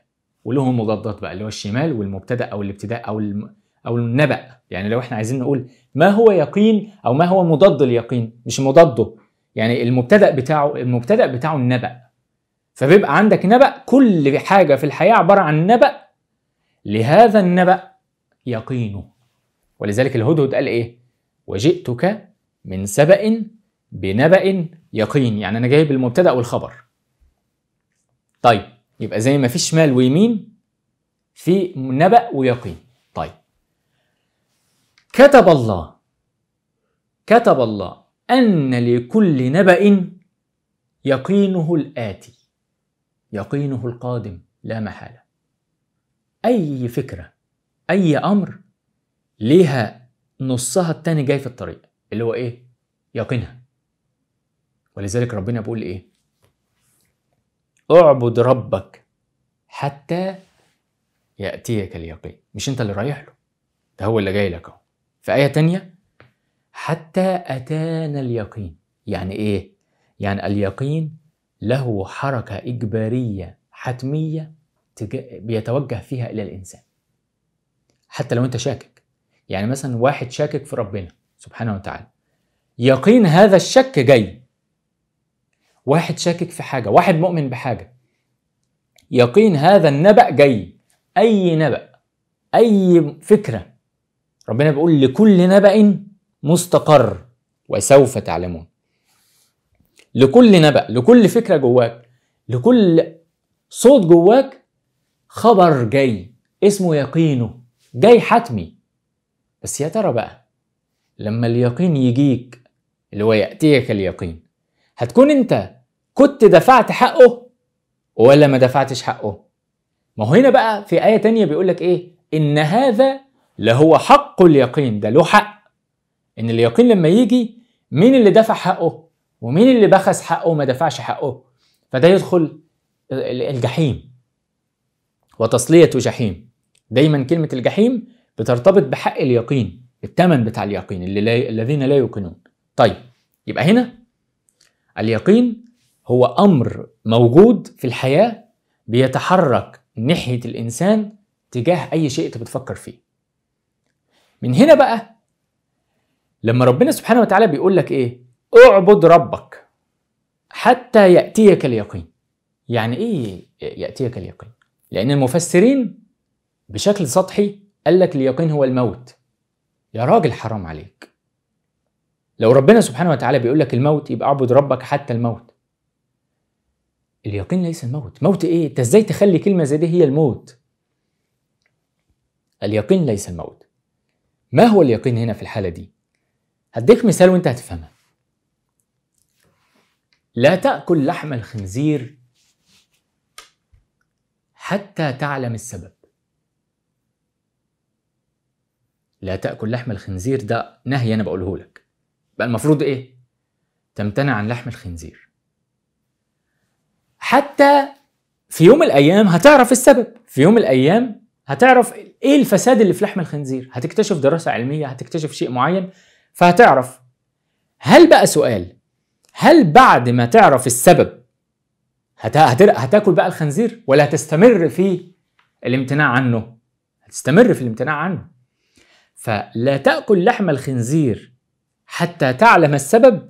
ولهم مضادات بقى اللي هو الشمال والمبتدا او الابتداء او الم... او النبأ يعني لو احنا عايزين نقول ما هو يقين او ما هو مضاد اليقين مش مضاده يعني المبتدا بتاعه المبتدا بتاعه النبأ فبيبقى عندك نبأ كل حاجة في الحياة عبارة عن نبأ لهذا النبأ يقينه ولذلك الهدهد قال ايه وجئتك من سبأ بنبأ يقين يعني أنا جايب المبتدأ والخبر طيب يبقى زي ما في شمال ويمين في نبأ ويقين طيب كتب الله كتب الله أن لكل نبأ يقينه الآتي يقينه القادم لا محالة أي فكرة أي أمر ليها نصها التاني جاي في الطريق اللي هو ايه يقينها ولذلك ربنا بيقول ايه اعبد ربك حتى يأتيك اليقين مش انت اللي رايح له ده هو اللي جاي لك اهو في آية تانية حتى أتانا اليقين يعني إيه؟ يعني اليقين له حركة إجبارية حتمية بيتوجه فيها إلى الإنسان حتى لو أنت شاكك يعني مثلا واحد شاكك في ربنا سبحانه وتعالى يقين هذا الشك جاي واحد شاكك في حاجة واحد مؤمن بحاجة يقين هذا النبأ جاي أي نبأ أي فكرة ربنا بيقول لكل نبأ مستقر وسوف تعلمون لكل نبأ لكل فكرة جواك لكل صوت جواك خبر جاي اسمه يقينه جاي حتمي بس يا ترى بقى لما اليقين يجيك اللي هو يأتيك اليقين هتكون انت كنت دفعت حقه ولا ما دفعتش حقه ما هو هنا بقى في آية تانية بيقولك ايه ان هذا لهو حق اليقين ده له حق ان اليقين لما يجي مين اللي دفع حقه ومين اللي بخس حقه وما دفعش حقه فده يدخل الجحيم وتصلية جحيم دايما كلمة الجحيم بترتبط بحق اليقين الثمن بتاع اليقين اللي لا الذين لا يوقنون طيب يبقى هنا اليقين هو امر موجود في الحياه بيتحرك ناحيه الانسان تجاه اي شيء انت بتفكر فيه من هنا بقى لما ربنا سبحانه وتعالى بيقول لك ايه اعبد ربك حتى ياتيك اليقين يعني ايه ياتيك اليقين لان المفسرين بشكل سطحي قال لك اليقين هو الموت يا راجل حرام عليك لو ربنا سبحانه وتعالى بيقول لك الموت يبقى اعبد ربك حتى الموت اليقين ليس الموت موت ايه انت ازاي تخلي كلمه زي دي هي الموت اليقين ليس الموت ما هو اليقين هنا في الحاله دي هديك مثال وانت هتفهمها لا تاكل لحم الخنزير حتى تعلم السبب لا تاكل لحم الخنزير ده نهي انا بقوله لك بقى المفروض ايه تمتنع عن لحم الخنزير حتى في يوم من الايام هتعرف السبب في يوم من الايام هتعرف ايه الفساد اللي في لحم الخنزير هتكتشف دراسه علميه هتكتشف شيء معين فهتعرف هل بقى سؤال هل بعد ما تعرف السبب هتاكل بقى الخنزير ولا هتستمر في الامتناع عنه هتستمر في الامتناع عنه فلا تاكل لحم الخنزير حتى تعلم السبب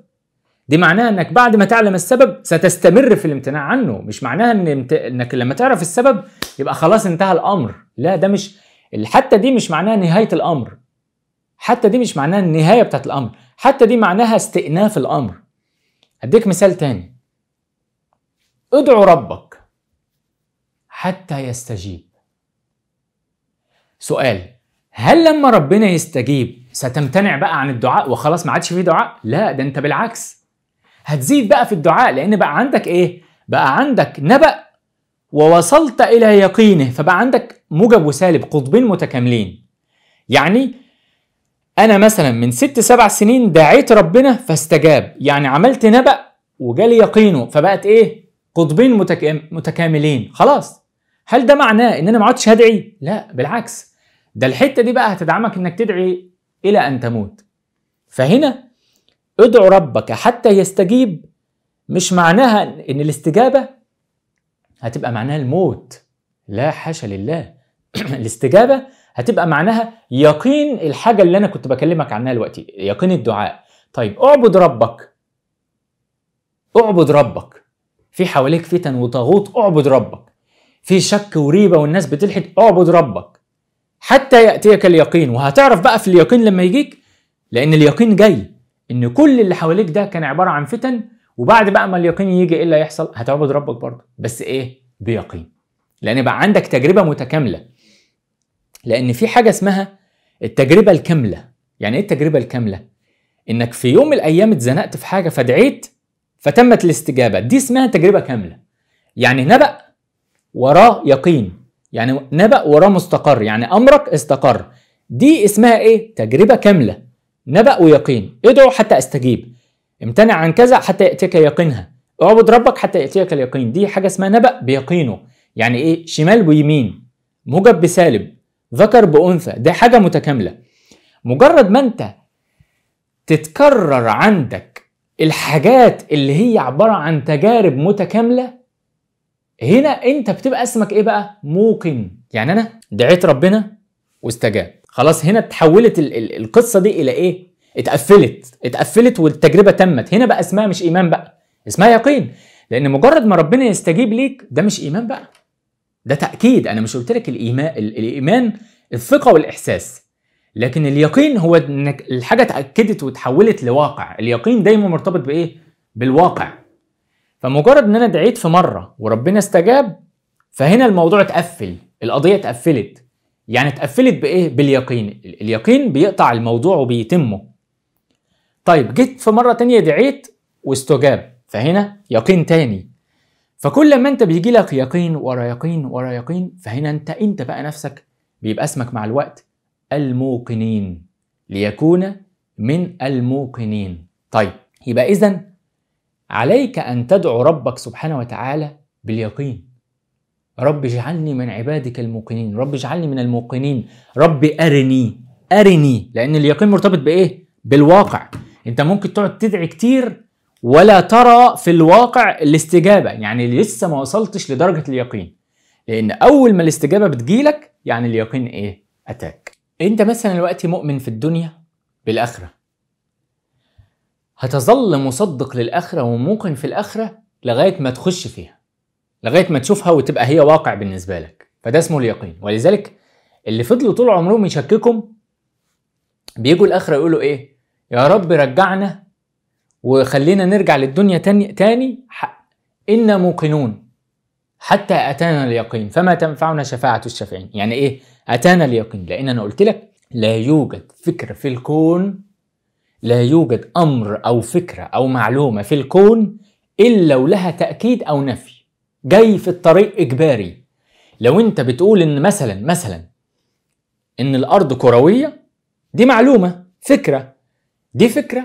دي معناها انك بعد ما تعلم السبب ستستمر في الامتناع عنه مش معناها ان امت... انك لما تعرف السبب يبقى خلاص انتهى الامر لا ده مش حتى دي مش معناها نهايه الامر حتى دي مش معناها النهايه بتاعت الامر حتى دي معناها استئناف الامر هديك مثال تاني ادعو ربك حتى يستجيب سؤال هل لما ربنا يستجيب ستمتنع بقى عن الدعاء وخلاص ما عادش فيه دعاء؟ لا ده انت بالعكس هتزيد بقى في الدعاء لان بقى عندك ايه؟ بقى عندك نبأ ووصلت الى يقينه فبقى عندك موجب وسالب قطبين متكاملين. يعني انا مثلا من ست سبع سنين دعيت ربنا فاستجاب يعني عملت نبأ وجالي يقينه فبقت ايه؟ قطبين متكاملين خلاص هل ده معناه ان انا ما عادش هدعي؟ لا بالعكس ده الحته دي بقى هتدعمك انك تدعي الى ان تموت فهنا ادعو ربك حتى يستجيب مش معناها ان الاستجابه هتبقى معناها الموت لا حاشا لله الاستجابه هتبقى معناها يقين الحاجه اللي انا كنت بكلمك عنها دلوقتي يقين الدعاء طيب اعبد ربك اعبد ربك في حواليك فتن وطاغوت اعبد ربك في شك وريبه والناس بتلحد اعبد ربك حتى يأتيك اليقين وهتعرف بقى في اليقين لما يجيك لأن اليقين جاي إن كل اللي حواليك ده كان عبارة عن فتن وبعد بقى ما اليقين يجي إيه اللي هيحصل؟ هتعبد ربك برضه بس إيه؟ بيقين لأن بقى عندك تجربة متكاملة لأن في حاجة اسمها التجربة الكاملة يعني إيه التجربة الكاملة؟ إنك في يوم من الأيام اتزنقت في حاجة فدعيت فتمت الاستجابة دي اسمها تجربة كاملة يعني نبأ وراه يقين يعني نبأ وراه مستقر يعني أمرك استقر دي اسمها إيه؟ تجربة كاملة نبأ ويقين ادعو حتى أستجيب امتنع عن كذا حتى يأتيك يقينها اعبد ربك حتى يأتيك اليقين دي حاجة اسمها نبأ بيقينه يعني إيه؟ شمال ويمين موجب بسالب ذكر بأنثى دي حاجة متكاملة مجرد ما أنت تتكرر عندك الحاجات اللي هي عبارة عن تجارب متكاملة هنا انت بتبقى اسمك ايه بقى موقن يعني انا دعيت ربنا واستجاب خلاص هنا اتحولت ال ال القصه دي الى ايه اتقفلت اتقفلت والتجربه تمت هنا بقى اسمها مش ايمان بقى اسمها يقين لان مجرد ما ربنا يستجيب ليك ده مش ايمان بقى ده تاكيد انا مش قلت لك الايمان الايمان الثقه والاحساس لكن اليقين هو انك الحاجه اتاكدت وتحولت لواقع اليقين دايما مرتبط بايه بالواقع فمجرد ان انا دعيت في مره وربنا استجاب فهنا الموضوع اتقفل القضيه اتقفلت يعني اتقفلت بايه باليقين اليقين بيقطع الموضوع وبيتمه طيب جيت في مره تانية دعيت واستجاب فهنا يقين تاني فكل ما انت بيجي لك يقين ورا يقين ورا يقين فهنا انت انت بقى نفسك بيبقى اسمك مع الوقت الموقنين ليكون من الموقنين طيب يبقى اذا عليك أن تدعو ربك سبحانه وتعالى باليقين رب اجعلني من عبادك الموقنين رب اجعلني من الموقنين رب أرني أرني لأن اليقين مرتبط بإيه؟ بالواقع أنت ممكن تقعد تدعي كتير ولا ترى في الواقع الاستجابة يعني لسه ما وصلتش لدرجة اليقين لأن أول ما الاستجابة بتجيلك يعني اليقين إيه؟ أتاك أنت مثلا دلوقتي مؤمن في الدنيا بالآخرة هتظل مصدق للآخرة وموقن في الآخرة لغاية ما تخش فيها لغاية ما تشوفها وتبقى هي واقع بالنسبة لك فده اسمه اليقين ولذلك اللي فضلوا طول عمرهم يشككوا بيجوا الآخرة يقولوا إيه يا رب رجعنا وخلينا نرجع للدنيا تاني, تاني إنا موقنون حتى أتانا اليقين فما تنفعنا شفاعة الشافعين يعني إيه أتانا اليقين لأن أنا قلت لك لا يوجد فكر في الكون لا يوجد امر او فكره او معلومه في الكون الا ولها تاكيد او نفي جاي في الطريق اجباري لو انت بتقول ان مثلا مثلا ان الارض كرويه دي معلومه فكره دي فكره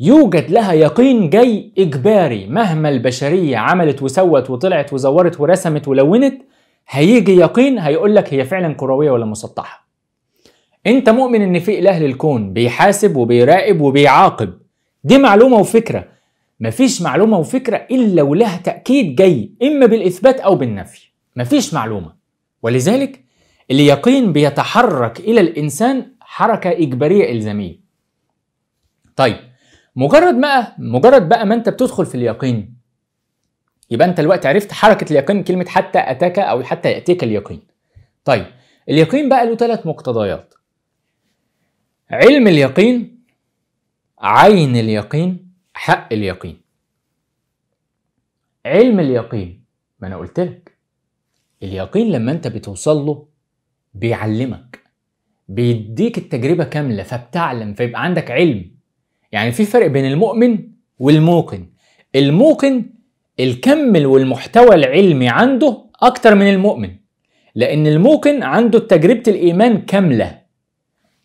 يوجد لها يقين جاي اجباري مهما البشريه عملت وسوت وطلعت وزورت ورسمت ولونت هيجي يقين هيقول لك هي فعلا كرويه ولا مسطحه انت مؤمن ان في اله للكون بيحاسب وبيراقب وبيعاقب دي معلومه وفكره مفيش معلومه وفكره الا ولها تاكيد جاي اما بالاثبات او بالنفي مفيش معلومه ولذلك اليقين بيتحرك الى الانسان حركه اجباريه الزاميه طيب مجرد بقى مجرد بقى ما انت بتدخل في اليقين يبقى انت دلوقتي عرفت حركه اليقين كلمه حتى اتاك او حتى ياتيك اليقين طيب اليقين بقى له ثلاث مقتضيات علم اليقين عين اليقين حق اليقين علم اليقين ما انا قلت لك اليقين لما انت بتوصل له بيعلمك بيديك التجربة كاملة فبتعلم فيبقى عندك علم يعني في فرق بين المؤمن والموقن الموقن الكمل والمحتوى العلمي عنده أكتر من المؤمن لأن الموقن عنده تجربة الإيمان كاملة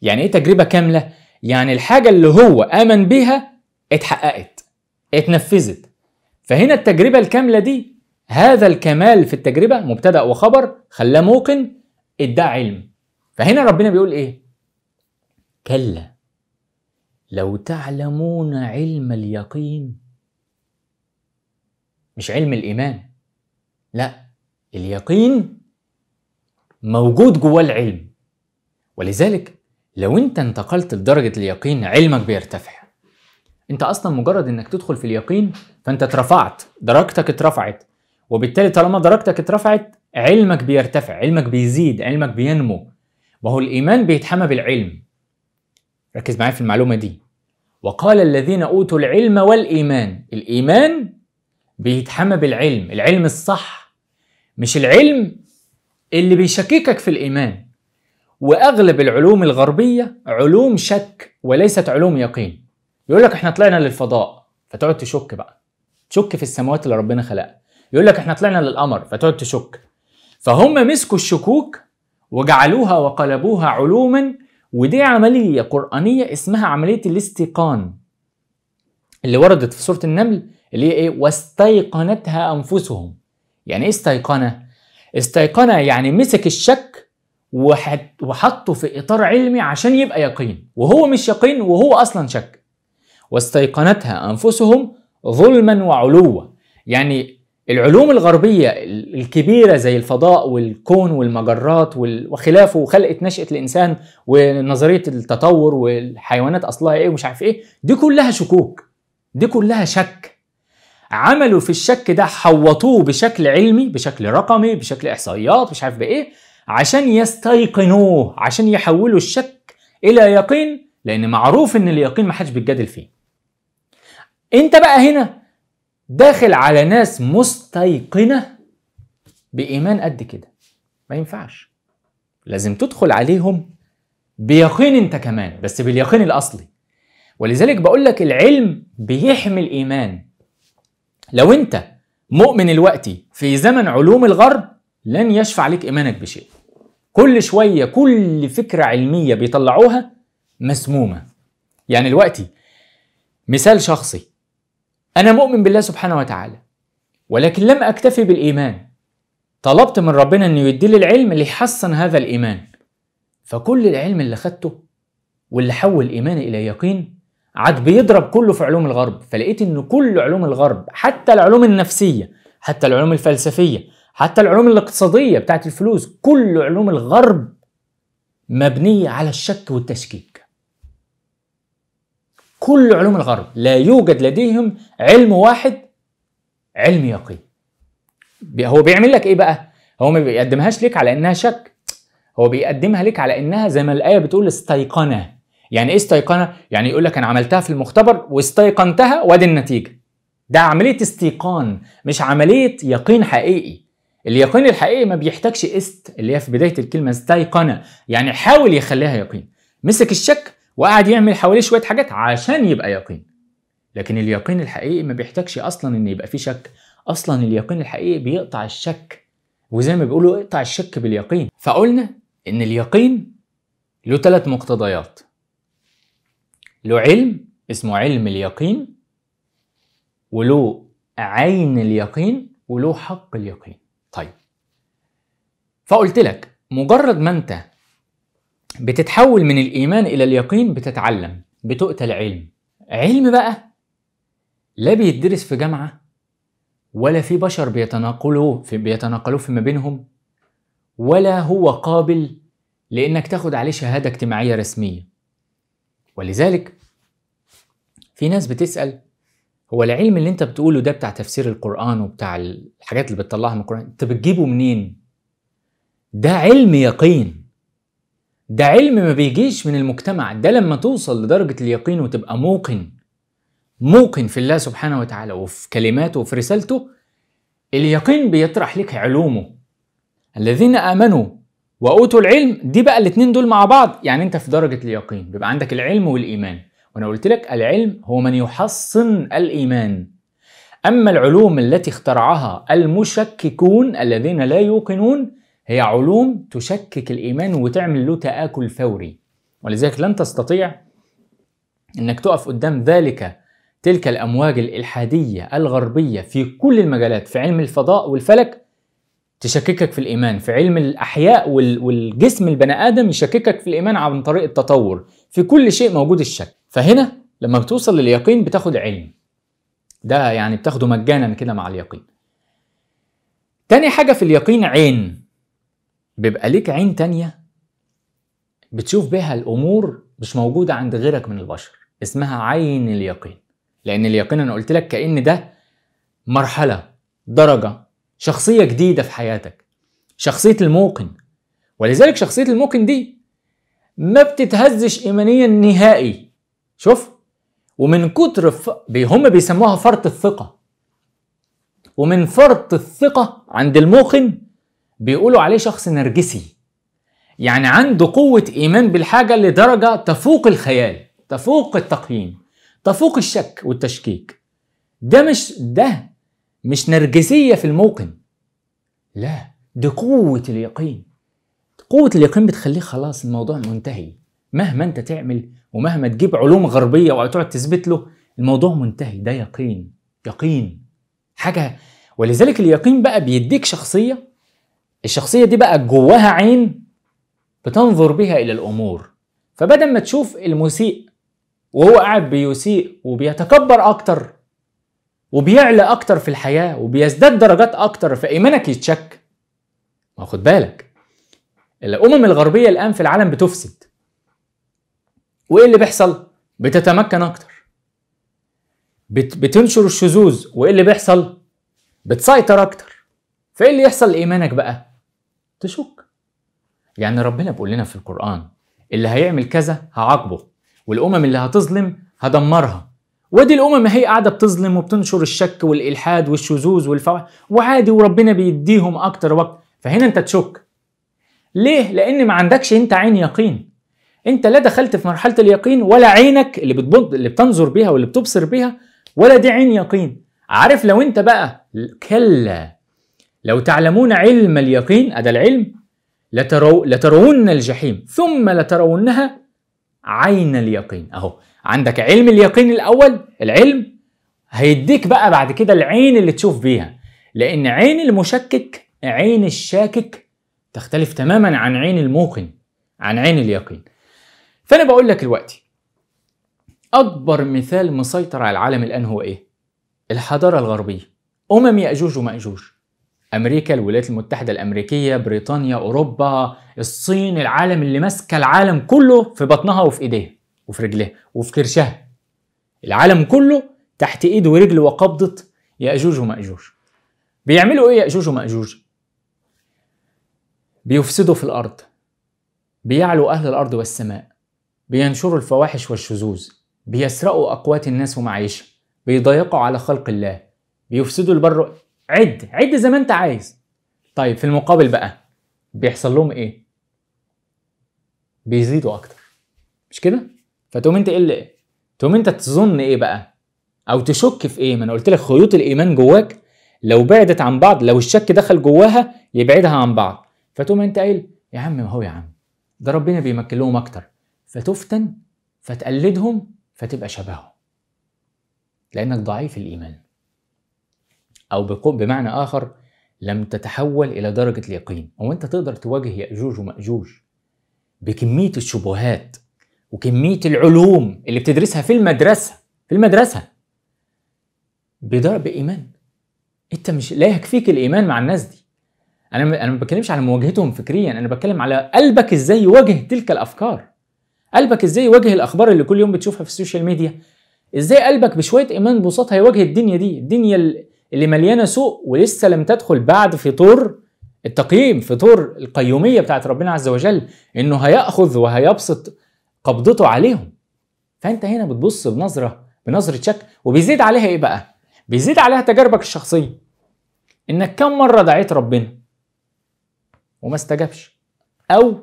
يعني ايه تجربه كامله يعني الحاجه اللي هو امن بيها اتحققت اتنفذت فهنا التجربه الكامله دي هذا الكمال في التجربه مبتدا وخبر خلاه موقن ادعى علم فهنا ربنا بيقول ايه كلا لو تعلمون علم اليقين مش علم الايمان لا اليقين موجود جواه العلم ولذلك لو انت انتقلت لدرجة اليقين علمك بيرتفع انت اصلا مجرد انك تدخل في اليقين فانت اترفعت درجتك اترفعت وبالتالي طالما درجتك اترفعت علمك بيرتفع علمك بيزيد علمك بينمو وهو الايمان بيتحمى بالعلم ركز معايا في المعلومة دي وقال الذين اوتوا العلم والايمان الايمان بيتحمى بالعلم العلم الصح مش العلم اللي بيشككك في الايمان واغلب العلوم الغربيه علوم شك وليست علوم يقين يقول لك احنا طلعنا للفضاء فتقعد تشك بقى تشك في السماوات اللي ربنا خلقها يقول لك احنا طلعنا للقمر فتقعد تشك فهم مسكوا الشكوك وجعلوها وقلبوها علوما ودي عملية قرآنية اسمها عملية الاستيقان اللي وردت في سورة النمل اللي هي ايه واستيقنتها أنفسهم يعني ايه استيقنة؟ استيقنة يعني مسك الشك وحطه في اطار علمي عشان يبقى يقين وهو مش يقين وهو اصلا شك واستيقنتها انفسهم ظلما وعلوا يعني العلوم الغربيه الكبيره زي الفضاء والكون والمجرات وخلافه وخلقه نشاه الانسان ونظريه التطور والحيوانات اصلها ايه ومش عارف ايه دي كلها شكوك دي كلها شك عملوا في الشك ده حوطوه بشكل علمي بشكل رقمي بشكل احصائيات مش عارف بايه عشان يستيقنوه عشان يحولوا الشك الى يقين لان معروف ان اليقين ما حدش بيتجادل فيه انت بقى هنا داخل على ناس مستيقنه بايمان قد كده ما ينفعش لازم تدخل عليهم بيقين انت كمان بس باليقين الاصلي ولذلك بقول لك العلم بيحمي الايمان لو انت مؤمن الوقتي في زمن علوم الغرب لن يشفع لك ايمانك بشيء كل شويه كل فكره علميه بيطلعوها مسمومه يعني دلوقتي مثال شخصي انا مؤمن بالله سبحانه وتعالى ولكن لم اكتفي بالايمان طلبت من ربنا انه يديلي العلم اللي يحصن هذا الايمان فكل العلم اللي خدته واللي حول ايماني الى يقين عاد بيضرب كله في علوم الغرب فلقيت ان كل علوم الغرب حتى العلوم النفسيه حتى العلوم الفلسفيه حتى العلوم الاقتصادية بتاعت الفلوس كل علوم الغرب مبنية على الشك والتشكيك كل علوم الغرب لا يوجد لديهم علم واحد علم يقين هو بيعمل لك ايه بقى هو ما بيقدمهاش لك على انها شك هو بيقدمها لك على انها زي ما الايه بتقول استيقنه يعني ايه استيقنه يعني يقول لك انا عملتها في المختبر واستيقنتها وادي النتيجه ده عمليه استيقان مش عمليه يقين حقيقي اليقين الحقيقي ما بيحتاجش است اللي هي في بدايه الكلمه استيقن يعني حاول يخليها يقين مسك الشك وقعد يعمل حواليه شويه حاجات عشان يبقى يقين لكن اليقين الحقيقي ما بيحتاجش اصلا ان يبقى فيه شك اصلا اليقين الحقيقي بيقطع الشك وزي ما بيقولوا اقطع الشك باليقين فقلنا ان اليقين له ثلاث مقتضيات له علم اسمه علم اليقين وله عين اليقين وله حق اليقين طيب فقلت لك مجرد ما انت بتتحول من الايمان الى اليقين بتتعلم بتقتل علم علم بقى لا بيدرس في جامعه ولا في بشر بيتناقلوه في بيتناقلوه فيما بينهم ولا هو قابل لانك تاخد عليه شهاده اجتماعيه رسميه ولذلك في ناس بتسال هو العلم اللي انت بتقوله ده بتاع تفسير القرآن وبتاع الحاجات اللي بتطلعها من القرآن انت بتجيبه منين؟ ده علم يقين ده علم ما بيجيش من المجتمع ده لما توصل لدرجة اليقين وتبقى موقن موقن في الله سبحانه وتعالى وفي كلماته وفي رسالته اليقين بيطرح لك علومه الذين آمنوا وأوتوا العلم دي بقى الاتنين دول مع بعض يعني انت في درجة اليقين بيبقى عندك العلم والإيمان وانا قلت لك العلم هو من يحصن الايمان اما العلوم التي اخترعها المشككون الذين لا يوقنون هي علوم تشكك الايمان وتعمل له تاكل فوري ولذلك لن تستطيع انك تقف قدام ذلك تلك الامواج الالحاديه الغربيه في كل المجالات في علم الفضاء والفلك تشككك في الايمان في علم الاحياء والجسم البني ادم يشككك في الايمان عن طريق التطور في كل شيء موجود الشك فهنا لما بتوصل لليقين بتاخد علم ده يعني بتاخده مجانا كده مع اليقين تاني حاجة في اليقين عين بيبقى ليك عين تانية بتشوف بها الأمور مش موجودة عند غيرك من البشر اسمها عين اليقين لأن اليقين أنا قلت لك كأن ده مرحلة درجة شخصية جديدة في حياتك شخصية الموقن ولذلك شخصية الموقن دي ما بتتهزش إيمانيا نهائي شوف ومن كتر بي هم بيسموها فرط الثقه ومن فرط الثقه عند الموقن بيقولوا عليه شخص نرجسي يعني عنده قوه ايمان بالحاجه لدرجه تفوق الخيال تفوق التقييم تفوق الشك والتشكيك ده مش ده مش نرجسيه في الموقن لا دي قوه اليقين قوه اليقين بتخليك خلاص الموضوع منتهي مهما انت تعمل ومهما تجيب علوم غربيه وتقعد تثبت له الموضوع منتهي ده يقين يقين حاجه ولذلك اليقين بقى بيديك شخصيه الشخصيه دي بقى جواها عين بتنظر بها الى الامور فبدل ما تشوف المسيء وهو قاعد بيسيء وبيتكبر اكتر وبيعلى اكتر في الحياه وبيزداد درجات اكتر فايمانك يتشك ما خد بالك الامم الغربيه الان في العالم بتفسد وايه اللي بيحصل بتتمكن اكتر بت بتنشر الشذوذ وايه اللي بيحصل بتسيطر اكتر فايه اللي يحصل لايمانك بقى تشك يعني ربنا بيقول لنا في القران اللي هيعمل كذا هعاقبه والامم اللي هتظلم هدمرها ودي الامم هي قاعده بتظلم وبتنشر الشك والالحاد والشذوذ والفواحش وعادي وربنا بيديهم اكتر وقت فهنا انت تشك ليه لان ما عندكش انت عين يقين انت لا دخلت في مرحله اليقين ولا عينك اللي بتبض اللي بتنظر بيها واللي بتبصر بيها ولا دي عين يقين عارف لو انت بقى كلا لو تعلمون علم اليقين أدى العلم لترو لترون الجحيم ثم لترونها عين اليقين أهو عندك علم اليقين الأول العلم هيديك بقى بعد كده العين اللي تشوف بيها لأن عين المشكك عين الشاكك تختلف تماما عن عين الموقن عن عين اليقين فانا بقول لك دلوقتي اكبر مثال مسيطر على العالم الان هو ايه الحضاره الغربيه امم ياجوج وماجوج امريكا الولايات المتحده الامريكيه بريطانيا اوروبا الصين العالم اللي ماسكه العالم كله في بطنها وفي ايديها وفي رجليها وفي كرشها العالم كله تحت ايد ورجل وقبضه ياجوج وماجوج بيعملوا ايه ياجوج وماجوج بيفسدوا في الارض بيعلوا اهل الارض والسماء بينشروا الفواحش والشذوذ بيسرقوا أقوات الناس ومعايشها بيضيقوا على خلق الله بيفسدوا البر عد عد زي ما انت عايز طيب في المقابل بقى بيحصل لهم ايه بيزيدوا اكتر مش كده فتقوم انت ايه اللي تقوم انت تظن ايه بقى او تشك في ايه ما انا قلت لك خيوط الايمان جواك لو بعدت عن بعض لو الشك دخل جواها يبعدها عن بعض فتقوم انت قايل يا عم ما هو يا عم ده ربنا بيمكن لهم اكتر فتفتن فتقلدهم فتبقى شبههم لأنك ضعيف الإيمان أو بمعنى آخر لم تتحول إلى درجة اليقين هو أنت تقدر تواجه يأجوج ومأجوج بكمية الشبهات وكمية العلوم اللي بتدرسها في المدرسة في المدرسة بدرجة إيمان أنت مش لا يكفيك الإيمان مع الناس دي أنا أنا ما بتكلمش على مواجهتهم فكريا أنا بتكلم على قلبك إزاي يواجه تلك الأفكار قلبك ازاي يواجه الاخبار اللي كل يوم بتشوفها في السوشيال ميديا ازاي قلبك بشويه ايمان بساط هيواجه الدنيا دي الدنيا اللي مليانه سوء ولسه لم تدخل بعد فطور التقييم فطور القيوميه بتاعت ربنا عز وجل انه هياخذ وهيبسط قبضته عليهم فانت هنا بتبص بنظره بنظره شك وبيزيد عليها ايه بقى بيزيد عليها تجاربك الشخصيه انك كم مره دعيت ربنا وما استجابش او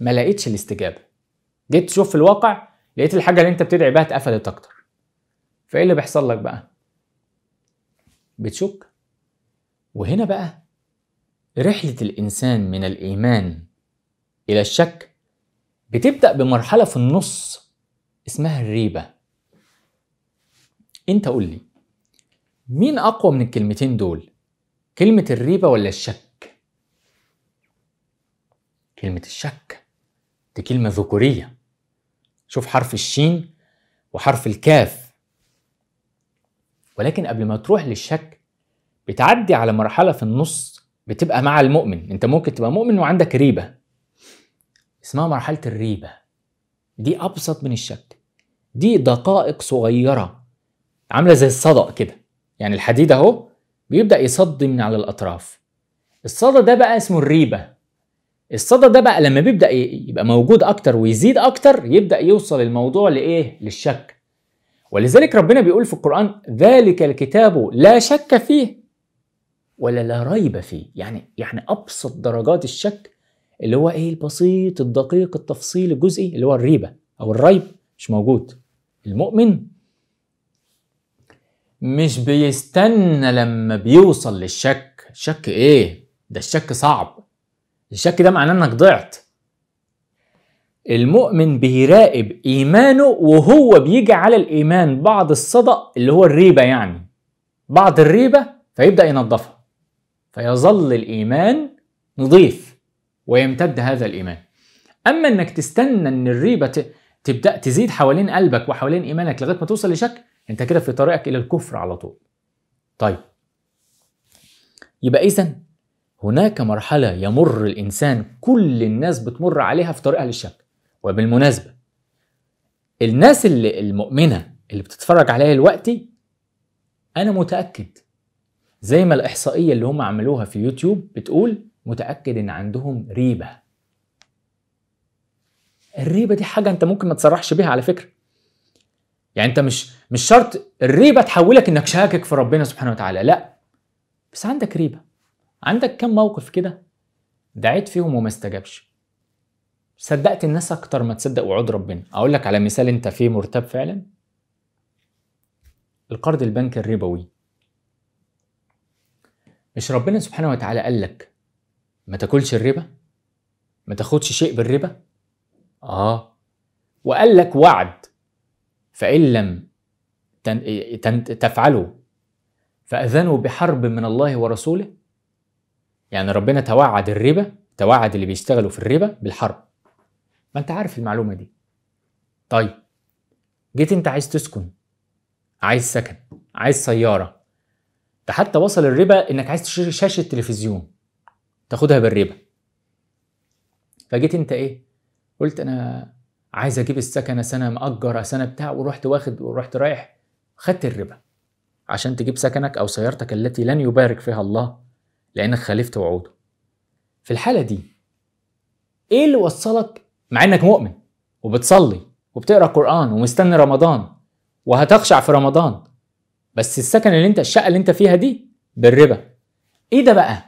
ما لقيتش الاستجابه جيت تشوف في الواقع لقيت الحاجه اللي انت بتدعي بها اتقفلت اكتر فايه اللي بيحصل لك بقى بتشك وهنا بقى رحله الانسان من الايمان الى الشك بتبدا بمرحله في النص اسمها الريبه انت قول لي مين اقوى من الكلمتين دول كلمه الريبه ولا الشك كلمه الشك دي كلمه ذكوريه شوف حرف الشين وحرف الكاف ولكن قبل ما تروح للشك بتعدي على مرحلة في النص بتبقى مع المؤمن انت ممكن تبقى مؤمن وعندك ريبة اسمها مرحلة الريبة دي أبسط من الشك دي دقائق صغيرة عاملة زي الصدأ كده يعني الحديد اهو بيبدأ يصدي من على الأطراف الصدأ ده بقى اسمه الريبة الصدى ده بقى لما بيبدا يبقى موجود اكتر ويزيد اكتر يبدا يوصل الموضوع لايه للشك ولذلك ربنا بيقول في القران ذلك الكتاب لا شك فيه ولا لا ريب فيه يعني يعني ابسط درجات الشك اللي هو ايه البسيط الدقيق التفصيل الجزئي اللي هو الريبه او الريب مش موجود المؤمن مش بيستنى لما بيوصل للشك شك ايه ده الشك صعب الشك ده معناه انك ضعت المؤمن بيراقب ايمانه وهو بيجي على الايمان بعض الصدق اللي هو الريبه يعني بعض الريبه فيبدا ينظفها فيظل الايمان نظيف ويمتد هذا الايمان اما انك تستنى ان الريبه تبدا تزيد حوالين قلبك وحوالين ايمانك لغايه ما توصل لشك انت كده في طريقك الى الكفر على طول طيب يبقى اذا هناك مرحلة يمر الإنسان كل الناس بتمر عليها في طريقها للشك وبالمناسبة الناس اللي المؤمنة اللي بتتفرج عليا دلوقتي أنا متأكد زي ما الإحصائية اللي هم عملوها في يوتيوب بتقول متأكد إن عندهم ريبة الريبة دي حاجة أنت ممكن ما تصرحش بيها على فكرة يعني أنت مش مش شرط الريبة تحولك إنك شاكك في ربنا سبحانه وتعالى لا بس عندك ريبة عندك كم موقف كده دعيت فيهم وما استجابش صدقت الناس اكتر ما تصدق وعود ربنا اقول لك على مثال انت فيه مرتب فعلا القرض البنك الربوي مش ربنا سبحانه وتعالى قال لك ما تاكلش الربا ما تاخدش شيء بالربا اه وقال لك وعد فان لم تفعلوا فاذنوا بحرب من الله ورسوله يعني ربنا توعد الربا توعد اللي بيشتغلوا في الربا بالحرب ما انت عارف المعلومه دي طيب جيت انت عايز تسكن عايز سكن عايز سياره ده حتى وصل الربا انك عايز تشتري شاشه تلفزيون تاخدها بالربا فجيت انت ايه قلت انا عايز اجيب السكن سنه مأجر سنه بتاع ورحت واخد ورحت رايح خدت الربا عشان تجيب سكنك او سيارتك التي لن يبارك فيها الله لأنك خالفت وعوده في الحالة دي إيه اللي وصلك مع إنك مؤمن وبتصلي وبتقرأ قرآن ومستني رمضان وهتخشع في رمضان بس السكن اللي انت الشقة اللي انت فيها دي بالربا ايه ده بقى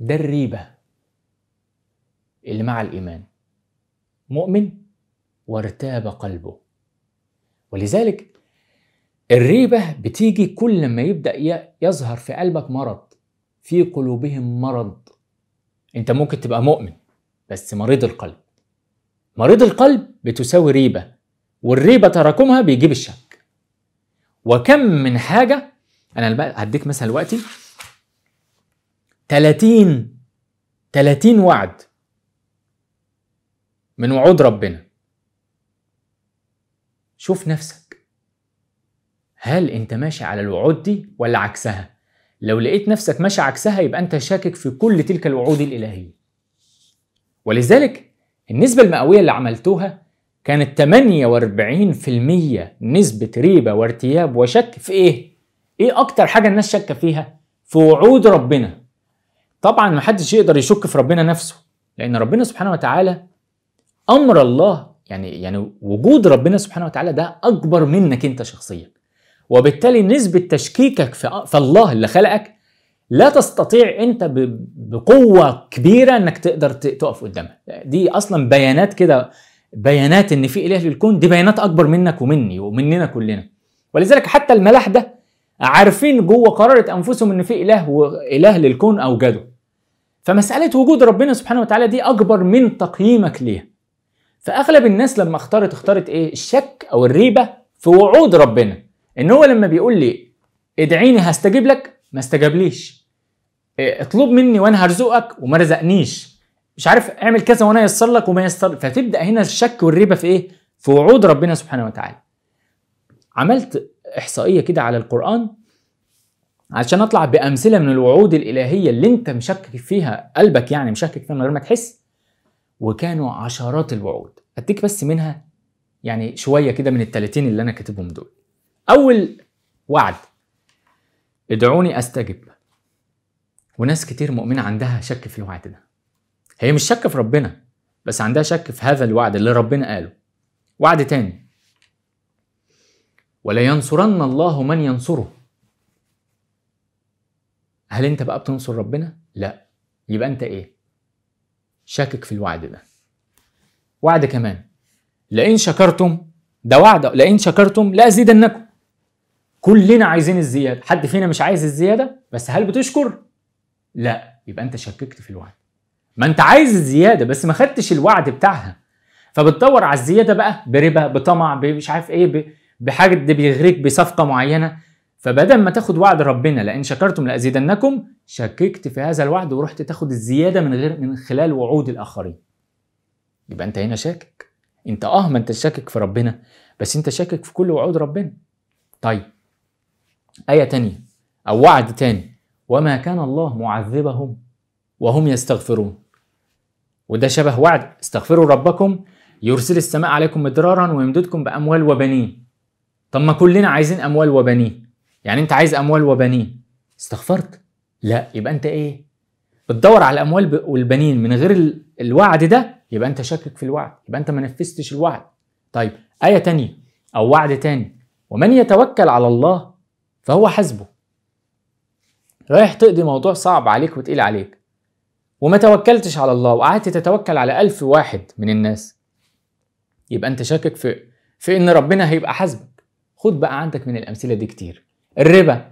ده الريبة اللي مع الإيمان مؤمن وارتاب قلبه ولذلك الريبة بتيجي كل لما يبدأ يظهر في قلبك مرض في قلوبهم مرض انت ممكن تبقى مؤمن بس مريض القلب مريض القلب بتساوي ريبة والريبة تراكمها بيجيب الشك وكم من حاجة أنا هديك مثلا دلوقتي 30 30 وعد من وعود ربنا شوف نفسك هل انت ماشي على الوعود دي ولا عكسها لو لقيت نفسك ماشي عكسها يبقى انت شاكك في كل تلك الوعود الالهيه ولذلك النسبه المئويه اللي عملتوها كانت 48% نسبه ريبه وارتياب وشك في ايه ايه اكتر حاجه الناس شاكه فيها في وعود ربنا طبعا محدش يقدر يشك في ربنا نفسه لان ربنا سبحانه وتعالى امر الله يعني يعني وجود ربنا سبحانه وتعالى ده اكبر منك انت شخصيا وبالتالي نسبة تشكيكك في الله اللي خلقك لا تستطيع انت بقوة كبيرة انك تقدر تقف قدامها دي اصلا بيانات كده بيانات ان في اله للكون دي بيانات اكبر منك ومني ومننا كلنا ولذلك حتى الملاح ده عارفين جوه قرارة انفسهم ان في اله واله للكون اوجده فمسألة وجود ربنا سبحانه وتعالى دي اكبر من تقييمك ليها فاغلب الناس لما اختارت اختارت ايه الشك او الريبة في وعود ربنا ان هو لما بيقول لي ادعيني هستجيب لك ما استجابليش إيه، اطلب مني وانا هرزقك وما رزقنيش مش عارف اعمل كذا وانا يسر لك وما يسر فتبدا هنا الشك والريبه في ايه في وعود ربنا سبحانه وتعالى عملت احصائيه كده على القران عشان اطلع بامثله من الوعود الالهيه اللي انت مشكك فيها قلبك يعني مشكك فيها من غير ما تحس وكانوا عشرات الوعود اديك بس منها يعني شويه كده من ال 30 اللي انا كاتبهم دول اول وعد ادعوني استجب وناس كتير مؤمنه عندها شك في الوعد ده هي مش شك في ربنا بس عندها شك في هذا الوعد اللي ربنا قاله وعد تاني ولينصرن الله من ينصره هل انت بقى بتنصر ربنا لا يبقى انت ايه شاكك في الوعد ده وعد كمان لئن شكرتم ده وعد لئن شكرتم لازيدنكم كلنا عايزين الزياده حد فينا مش عايز الزياده بس هل بتشكر لا يبقى انت شككت في الوعد ما انت عايز الزياده بس ما خدتش الوعد بتاعها فبتدور على الزياده بقى بربا بطمع مش عارف ايه بحاجه ده بيغريك بصفقه معينه فبدل ما تاخد وعد ربنا لان شكرتم لازيدنكم شككت في هذا الوعد ورحت تاخد الزياده من غير من خلال وعود الاخرين يبقى انت هنا شاكك انت اه ما انت شاكك في ربنا بس انت شاكك في كل وعود ربنا طيب آية تانية أو وعد تاني وما كان الله معذبهم وهم يستغفرون وده شبه وعد استغفروا ربكم يرسل السماء عليكم مدرارا ويمددكم بأموال وبنين طب ما كلنا عايزين أموال وبنين يعني أنت عايز أموال وبنين استغفرت لا يبقى أنت إيه بتدور على الأموال والبنين من غير الوعد ده يبقى أنت شاكك في الوعد يبقى أنت ما نفذتش الوعد طيب آية تانية أو وعد تاني ومن يتوكل على الله فهو حاسبه رايح تقضي موضوع صعب عليك وتقيل عليك وما توكلتش على الله وقعدت تتوكل على ألف واحد من الناس يبقى أنت شاكك في في إن ربنا هيبقى حاسبك خد بقى عندك من الأمثلة دي كتير الربا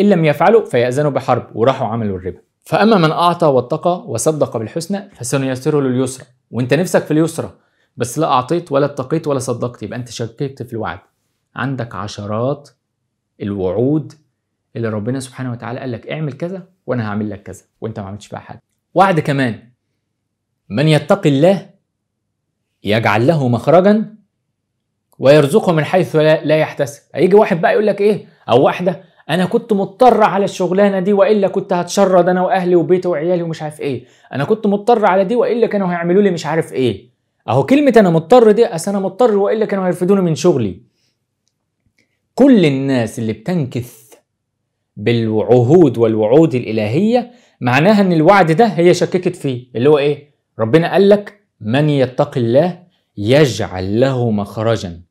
إن لم يفعلوا فيأذنوا بحرب وراحوا عملوا الربا فأما من أعطى واتقى وصدق بالحسنى فسنيسره لليسرى وأنت نفسك في اليسرى بس لا أعطيت ولا اتقيت ولا صدقت يبقى أنت شككت في الوعد عندك عشرات الوعود اللي ربنا سبحانه وتعالى قال لك اعمل كذا وانا هعمل لك كذا وانت ما عملتش بقى حاجه وعد كمان من يتق الله يجعل له مخرجا ويرزقه من حيث لا, لا يحتسب هيجي واحد بقى يقول لك ايه او واحده انا كنت مضطر على الشغلانه دي والا كنت هتشرد انا واهلي وبيتي وعيالي ومش عارف ايه انا كنت مضطر على دي والا كانوا هيعملوا لي مش عارف ايه اهو كلمه انا مضطر دي اصل انا مضطر والا كانوا هيرفدوني من شغلي كل الناس اللي بتنكث بالعهود والوعود الإلهية معناها أن الوعد ده هي شككت فيه اللي هو إيه؟ ربنا قال لك من يتق الله يجعل له مخرجا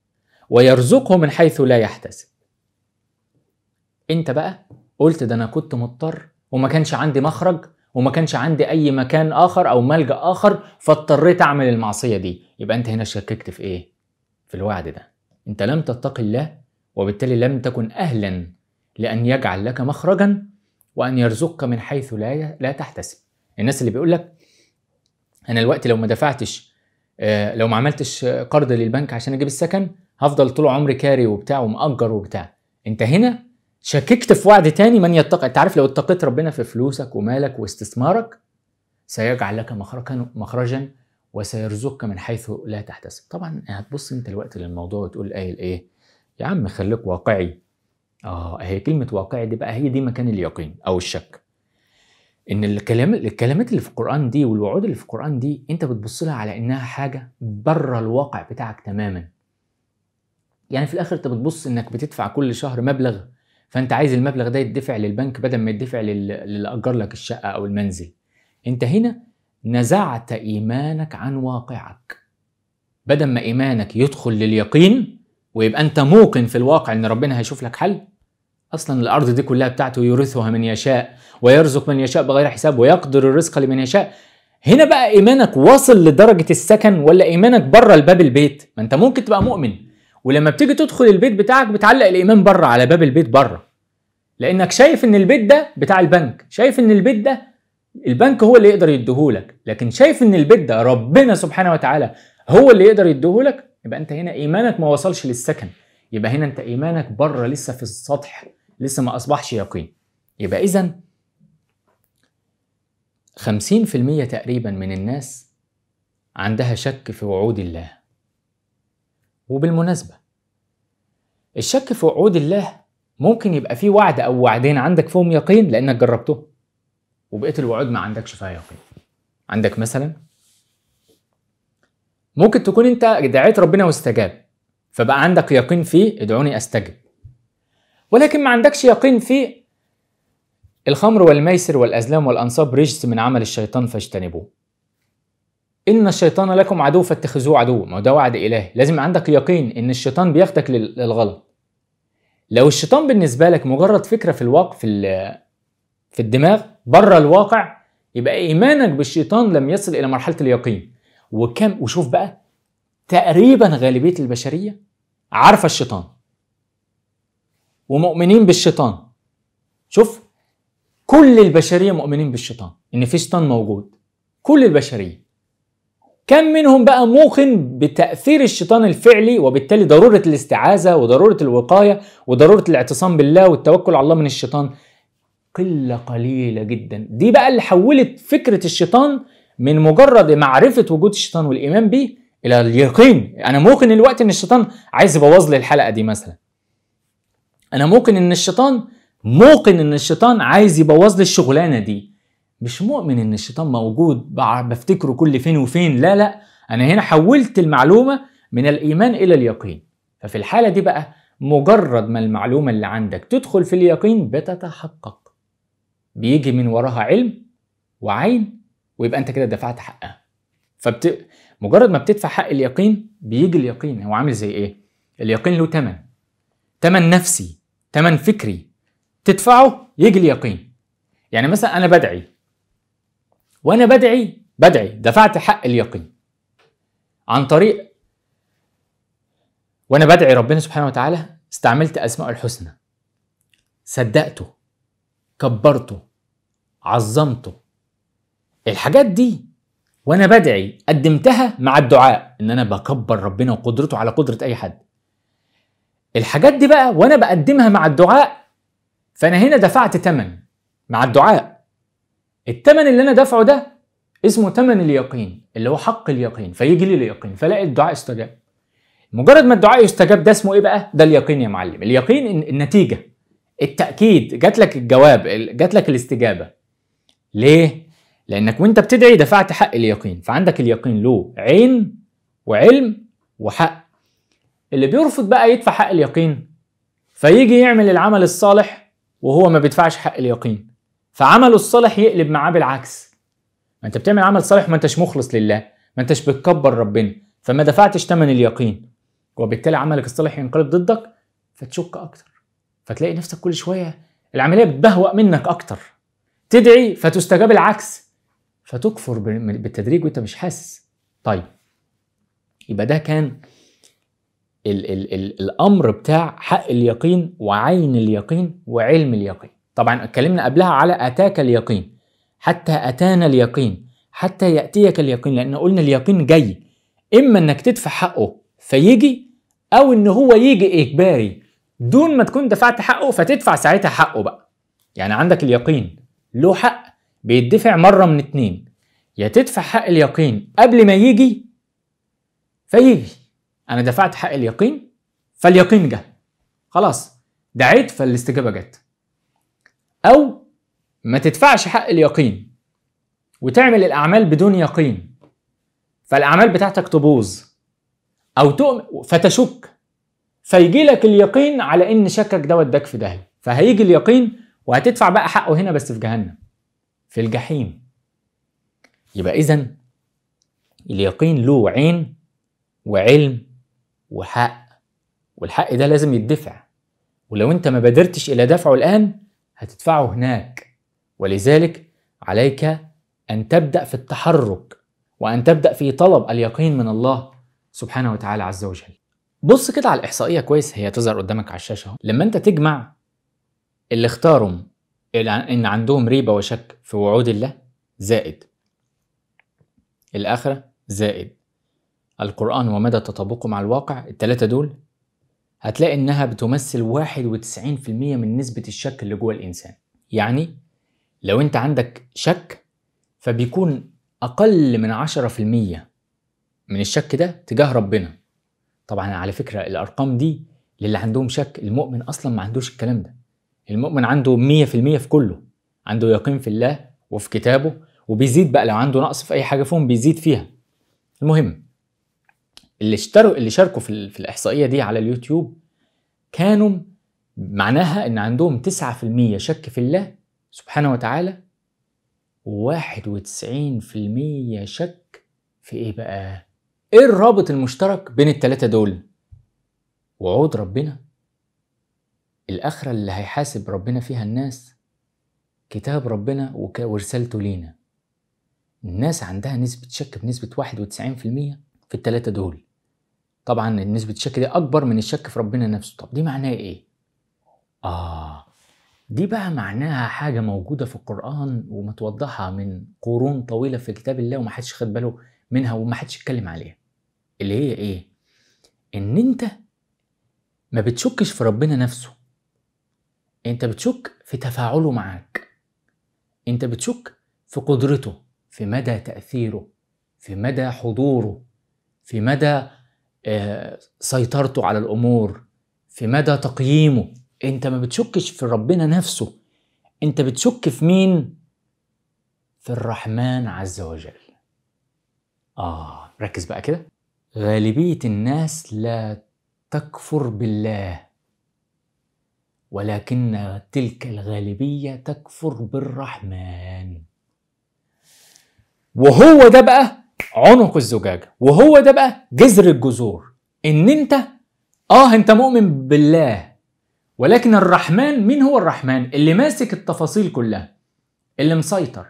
ويرزقه من حيث لا يحتسب انت بقى قلت ده انا كنت مضطر وما كانش عندي مخرج وما كانش عندي اي مكان اخر او ملجا اخر فاضطريت اعمل المعصيه دي يبقى انت هنا شككت في ايه في الوعد ده انت لم تتقي الله وبالتالي لم تكن أهلا لأن يجعل لك مخرجا وأن يرزقك من حيث لا لا تحتسب الناس اللي بيقول لك أنا الوقت لو ما دفعتش آه، لو ما عملتش قرض للبنك عشان أجيب السكن هفضل طول عمري كاري وبتاع ومأجر وبتاع أنت هنا شككت في وعد تاني من يتقى أنت عارف لو اتقيت ربنا في فلوسك ومالك واستثمارك سيجعل لك مخرجا مخرجا وسيرزقك من حيث لا تحتسب طبعا هتبص انت الوقت للموضوع وتقول قايل ايه يا عم خليك واقعي اه هي كلمه واقعي دي بقى هي دي مكان اليقين او الشك ان الكلام الكلمات اللي في القران دي والوعود اللي في القران دي انت بتبص لها على انها حاجه بره الواقع بتاعك تماما يعني في الاخر انت بتبص انك بتدفع كل شهر مبلغ فانت عايز المبلغ ده يدفع للبنك بدل ما يدفع للي اجر لك الشقه او المنزل انت هنا نزعت ايمانك عن واقعك بدل ما ايمانك يدخل لليقين ويبقى انت موقن في الواقع ان ربنا هيشوف لك حل اصلا الارض دي كلها بتاعته يورثها من يشاء ويرزق من يشاء بغير حساب ويقدر الرزق لمن يشاء هنا بقى ايمانك واصل لدرجه السكن ولا ايمانك بره الباب البيت ما انت ممكن تبقى مؤمن ولما بتيجي تدخل البيت بتاعك بتعلق الايمان بره على باب البيت بره لانك شايف ان البيت ده بتاع البنك شايف ان البيت ده البنك هو اللي يقدر يديهولك لكن شايف ان البيت ده ربنا سبحانه وتعالى هو اللي يقدر يديهولك يبقى انت هنا ايمانك ما وصلش للسكن يبقى هنا انت ايمانك بره لسه في السطح لسه ما اصبحش يقين يبقى اذا 50% تقريبا من الناس عندها شك في وعود الله وبالمناسبة الشك في وعود الله ممكن يبقى فيه وعد أو وعدين عندك فيهم يقين لأنك جربته وبقية الوعود ما عندكش فيها يقين عندك مثلا ممكن تكون انت دعيت ربنا واستجاب فبقى عندك يقين فيه ادعوني استجب ولكن ما عندكش يقين فيه الخمر والميسر والازلام والانصاب رجس من عمل الشيطان فاجتنبوه ان الشيطان لكم عدو فاتخذوه عدو ما ده وعد اله لازم عندك يقين ان الشيطان بياخدك للغلط لو الشيطان بالنسبه لك مجرد فكره في الواقع في في الدماغ بره الواقع يبقى ايمانك بالشيطان لم يصل الى مرحله اليقين وكم وشوف بقى تقريبا غالبيه البشريه عارفه الشيطان ومؤمنين بالشيطان شوف كل البشريه مؤمنين بالشيطان ان في شيطان موجود كل البشريه كم منهم بقى موقن بتاثير الشيطان الفعلي وبالتالي ضروره الاستعاذه وضروره الوقايه وضروره الاعتصام بالله والتوكل على الله من الشيطان قله قليله جدا دي بقى اللي حولت فكره الشيطان من مجرد معرفه وجود الشيطان والايمان به الى اليقين انا ممكن الوقت ان الشيطان عايز يبوظ لي الحلقه دي مثلا انا ممكن ان الشيطان موقن ان الشيطان عايز يبوظ لي الشغلانه دي مش مؤمن ان الشيطان موجود بفتكره كل فين وفين لا لا انا هنا حولت المعلومه من الايمان الى اليقين ففي الحاله دي بقى مجرد ما المعلومه اللي عندك تدخل في اليقين بتتحقق بيجي من وراها علم وعين ويبقى انت كده دفعت حقها فبت... مجرد ما بتدفع حق اليقين بيجي اليقين هو عامل زي ايه اليقين له تمن تمن نفسي تمن فكري تدفعه يجي اليقين يعني مثلا انا بدعي وانا بدعي بدعي دفعت حق اليقين عن طريق وانا بدعي ربنا سبحانه وتعالى استعملت اسماء الحسنى صدقته كبرته عظمته الحاجات دي وانا بدعي قدمتها مع الدعاء ان انا بكبر ربنا وقدرته على قدره اي حد الحاجات دي بقى وانا بقدمها مع الدعاء فانا هنا دفعت تمن مع الدعاء التمن اللي انا دافعه ده اسمه تمن اليقين اللي هو حق اليقين فيجي لي اليقين فلاقي الدعاء استجاب مجرد ما الدعاء يستجاب ده اسمه ايه بقى ده اليقين يا معلم اليقين النتيجه التاكيد جات لك الجواب جات لك الاستجابه ليه لانك وانت بتدعي دفعت حق اليقين فعندك اليقين له عين وعلم وحق اللي بيرفض بقى يدفع حق اليقين فيجي يعمل العمل الصالح وهو ما بيدفعش حق اليقين فعمله الصالح يقلب معاه بالعكس ما انت بتعمل عمل صالح ما انتش مخلص لله ما انتش بتكبر ربنا فما دفعتش ثمن اليقين وبالتالي عملك الصالح ينقلب ضدك فتشك اكتر فتلاقي نفسك كل شويه العمليه بتبهوأ منك اكتر تدعي فتستجاب العكس فتكفر بالتدريج وانت مش حاسس طيب يبقى ده كان الـ الـ الـ الامر بتاع حق اليقين وعين اليقين وعلم اليقين طبعا اتكلمنا قبلها على اتاك اليقين حتى اتانا اليقين حتى ياتيك اليقين لان قلنا اليقين جاي اما انك تدفع حقه فيجي او ان هو يجي اجباري دون ما تكون دفعت حقه فتدفع ساعتها حقه بقى يعني عندك اليقين له حق بيدفع مره من اتنين يا تدفع حق اليقين قبل ما يجي فيجي انا دفعت حق اليقين فاليقين جه خلاص دعيت فالاستجابه جت او ما تدفعش حق اليقين وتعمل الاعمال بدون يقين فالاعمال بتاعتك تبوظ او تؤمن فتشك فيجي لك اليقين على ان شكك دوت داك في دهي فهيجي اليقين وهتدفع بقى حقه هنا بس في جهنم في الجحيم يبقى إذا اليقين له عين وعلم وحق والحق ده لازم يدفع ولو أنت ما بادرتش إلى دفعه الآن هتدفعه هناك ولذلك عليك أن تبدأ في التحرك وأن تبدأ في طلب اليقين من الله سبحانه وتعالى عز وجل بص كده على الإحصائية كويس هي تظهر قدامك على الشاشة لما أنت تجمع اللي اختارهم إن عندهم ريبة وشك في وعود الله زائد الآخرة زائد القرآن ومدى تطابقه مع الواقع التلاتة دول هتلاقي إنها بتمثل 91% من نسبة الشك اللي جوه الإنسان يعني لو أنت عندك شك فبيكون أقل من عشرة في المية من الشك ده تجاه ربنا طبعا على فكرة الأرقام دي للي عندهم شك المؤمن أصلا ما عندوش الكلام ده المؤمن عنده 100% في كله عنده يقين في الله وفي كتابه وبيزيد بقى لو عنده نقص في اي حاجه فيهم بيزيد فيها المهم اللي اشتروا اللي شاركوا في, في الاحصائيه دي على اليوتيوب كانوا معناها ان عندهم 9% شك في الله سبحانه وتعالى و91% شك في ايه بقى ايه الرابط المشترك بين التلاتة دول وعود ربنا الآخرة اللي هيحاسب ربنا فيها الناس كتاب ربنا ورسالته لينا الناس عندها نسبة شك بنسبة 91% في التلاتة دول طبعا نسبة الشك دي أكبر من الشك في ربنا نفسه طب دي معناها إيه؟ آه دي بقى معناها حاجة موجودة في القرآن ومتوضحة من قرون طويلة في كتاب الله ومحدش خد باله منها ومحدش اتكلم عليها اللي هي إيه؟ إن أنت ما بتشكش في ربنا نفسه انت بتشك في تفاعله معاك انت بتشك في قدرته في مدى تاثيره في مدى حضوره في مدى آه، سيطرته على الامور في مدى تقييمه انت ما بتشكش في ربنا نفسه انت بتشك في مين في الرحمن عز وجل اه ركز بقى كده غالبيه الناس لا تكفر بالله ولكن تلك الغالبية تكفر بالرحمن وهو ده بقى عنق الزجاجة وهو ده بقى جذر الجذور ان انت اه انت مؤمن بالله ولكن الرحمن مين هو الرحمن اللي ماسك التفاصيل كلها اللي مسيطر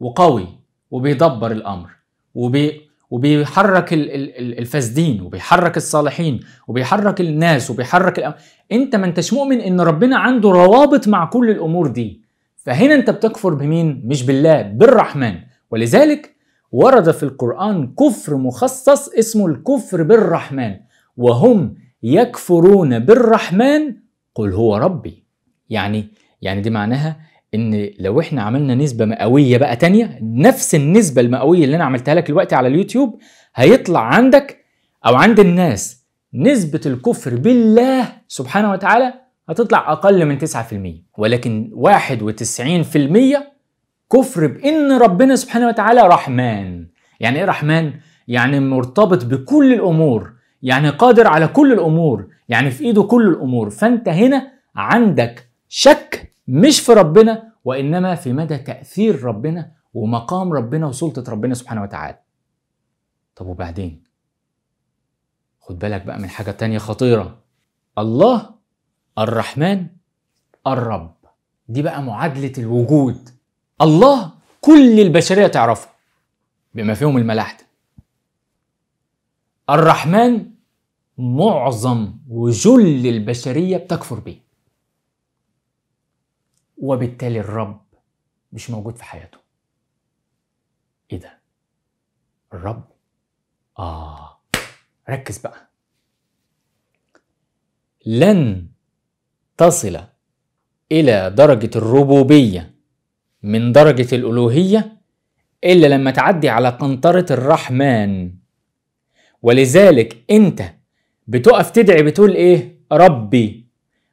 وقوي وبيدبر الامر وبي وبيحرك الفاسدين وبيحرك الصالحين وبيحرك الناس وبيحرك الأم... انت ما انتش مؤمن ان ربنا عنده روابط مع كل الامور دي فهنا انت بتكفر بمين مش بالله بالرحمن ولذلك ورد في القران كفر مخصص اسمه الكفر بالرحمن وهم يكفرون بالرحمن قل هو ربي يعني يعني دي معناها ان لو احنا عملنا نسبه مئويه بقى تانية نفس النسبه المئويه اللي انا عملتها لك دلوقتي على اليوتيوب هيطلع عندك او عند الناس نسبه الكفر بالله سبحانه وتعالى هتطلع اقل من 9% ولكن 91% كفر بان ربنا سبحانه وتعالى رحمن يعني ايه رحمن يعني مرتبط بكل الامور يعني قادر على كل الامور يعني في ايده كل الامور فانت هنا عندك شك مش في ربنا وانما في مدى تاثير ربنا ومقام ربنا وسلطه ربنا سبحانه وتعالى طب وبعدين خد بالك بقى من حاجه تانية خطيره الله الرحمن الرب دي بقى معادله الوجود الله كل البشريه تعرفه بما فيهم الملاحده الرحمن معظم وجل البشريه بتكفر به وبالتالي الرب مش موجود في حياته ايه ده الرب اه ركز بقى لن تصل الى درجه الربوبيه من درجه الالوهيه الا لما تعدي على قنطره الرحمن ولذلك انت بتقف تدعي بتقول ايه ربي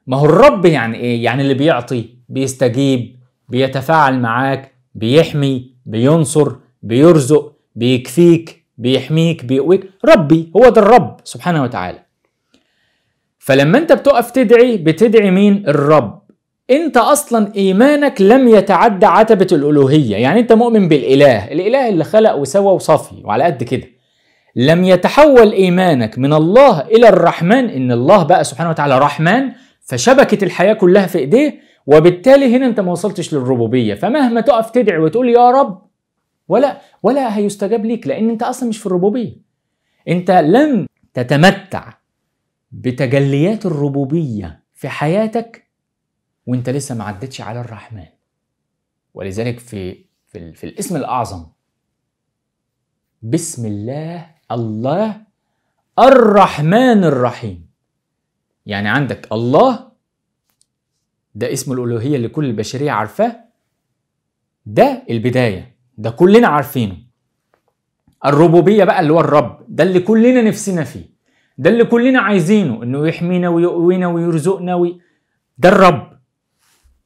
ما هو الرب يعني ايه يعني اللي بيعطي بيستجيب بيتفاعل معاك بيحمي بينصر بيرزق بيكفيك بيحميك بيقويك ربي هو ده الرب سبحانه وتعالى فلما انت بتقف تدعي بتدعي مين الرب انت اصلا ايمانك لم يتعدى عتبة الالوهية يعني انت مؤمن بالاله الاله اللي خلق وسوى وصفي وعلى قد كده لم يتحول ايمانك من الله الى الرحمن ان الله بقى سبحانه وتعالى رحمن فشبكة الحياة كلها في ايديه وبالتالي هنا انت ما وصلتش للربوبيه فمهما تقف تدعي وتقول يا رب ولا ولا هيستجاب ليك لان انت اصلا مش في الربوبيه انت لم تتمتع بتجليات الربوبيه في حياتك وانت لسه ما عدتش على الرحمن ولذلك في في, في الاسم الاعظم بسم الله الله الرحمن الرحيم يعني عندك الله ده اسم الالوهيه اللي كل البشريه عارفاه ده البدايه ده كلنا عارفينه الربوبيه بقى اللي هو الرب ده اللي كلنا نفسنا فيه ده اللي كلنا عايزينه انه يحمينا ويقوينا ويرزقنا وي... ده الرب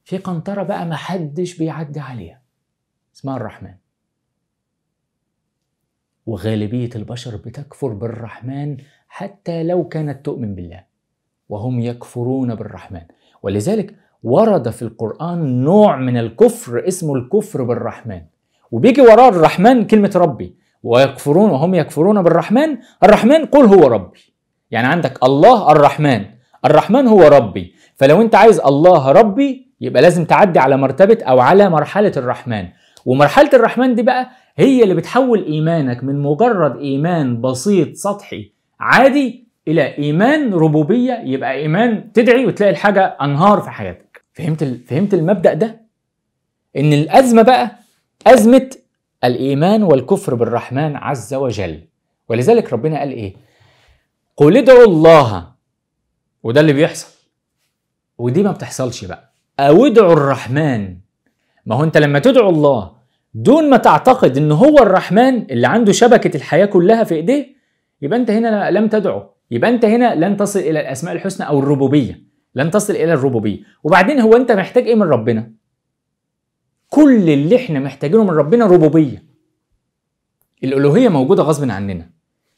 في قنطره بقى ما حدش بيعدي عليها اسمها الرحمن وغالبيه البشر بتكفر بالرحمن حتى لو كانت تؤمن بالله وهم يكفرون بالرحمن ولذلك ورد في القرآن نوع من الكفر اسمه الكفر بالرحمن وبيجي وراه الرحمن كلمة ربي ويكفرون وهم يكفرون بالرحمن الرحمن قل هو ربي يعني عندك الله الرحمن الرحمن هو ربي فلو انت عايز الله ربي يبقى لازم تعدي على مرتبة أو على مرحلة الرحمن ومرحلة الرحمن دي بقى هي اللي بتحول إيمانك من مجرد إيمان بسيط سطحي عادي إلى إيمان ربوبية يبقى إيمان تدعي وتلاقي الحاجة أنهار في حياتك فهمت فهمت المبدا ده ان الازمه بقى ازمه الايمان والكفر بالرحمن عز وجل ولذلك ربنا قال ايه قل ادعوا الله وده اللي بيحصل ودي ما بتحصلش بقى او ادعوا الرحمن ما هو انت لما تدعو الله دون ما تعتقد ان هو الرحمن اللي عنده شبكه الحياه كلها في ايديه يبقى انت هنا لم تدعو يبقى انت هنا لن تصل الى الاسماء الحسنى او الربوبيه لن تصل الى الربوبيه وبعدين هو انت محتاج ايه من ربنا كل اللي احنا محتاجينه من ربنا ربوبيه الالوهيه موجوده غصب عننا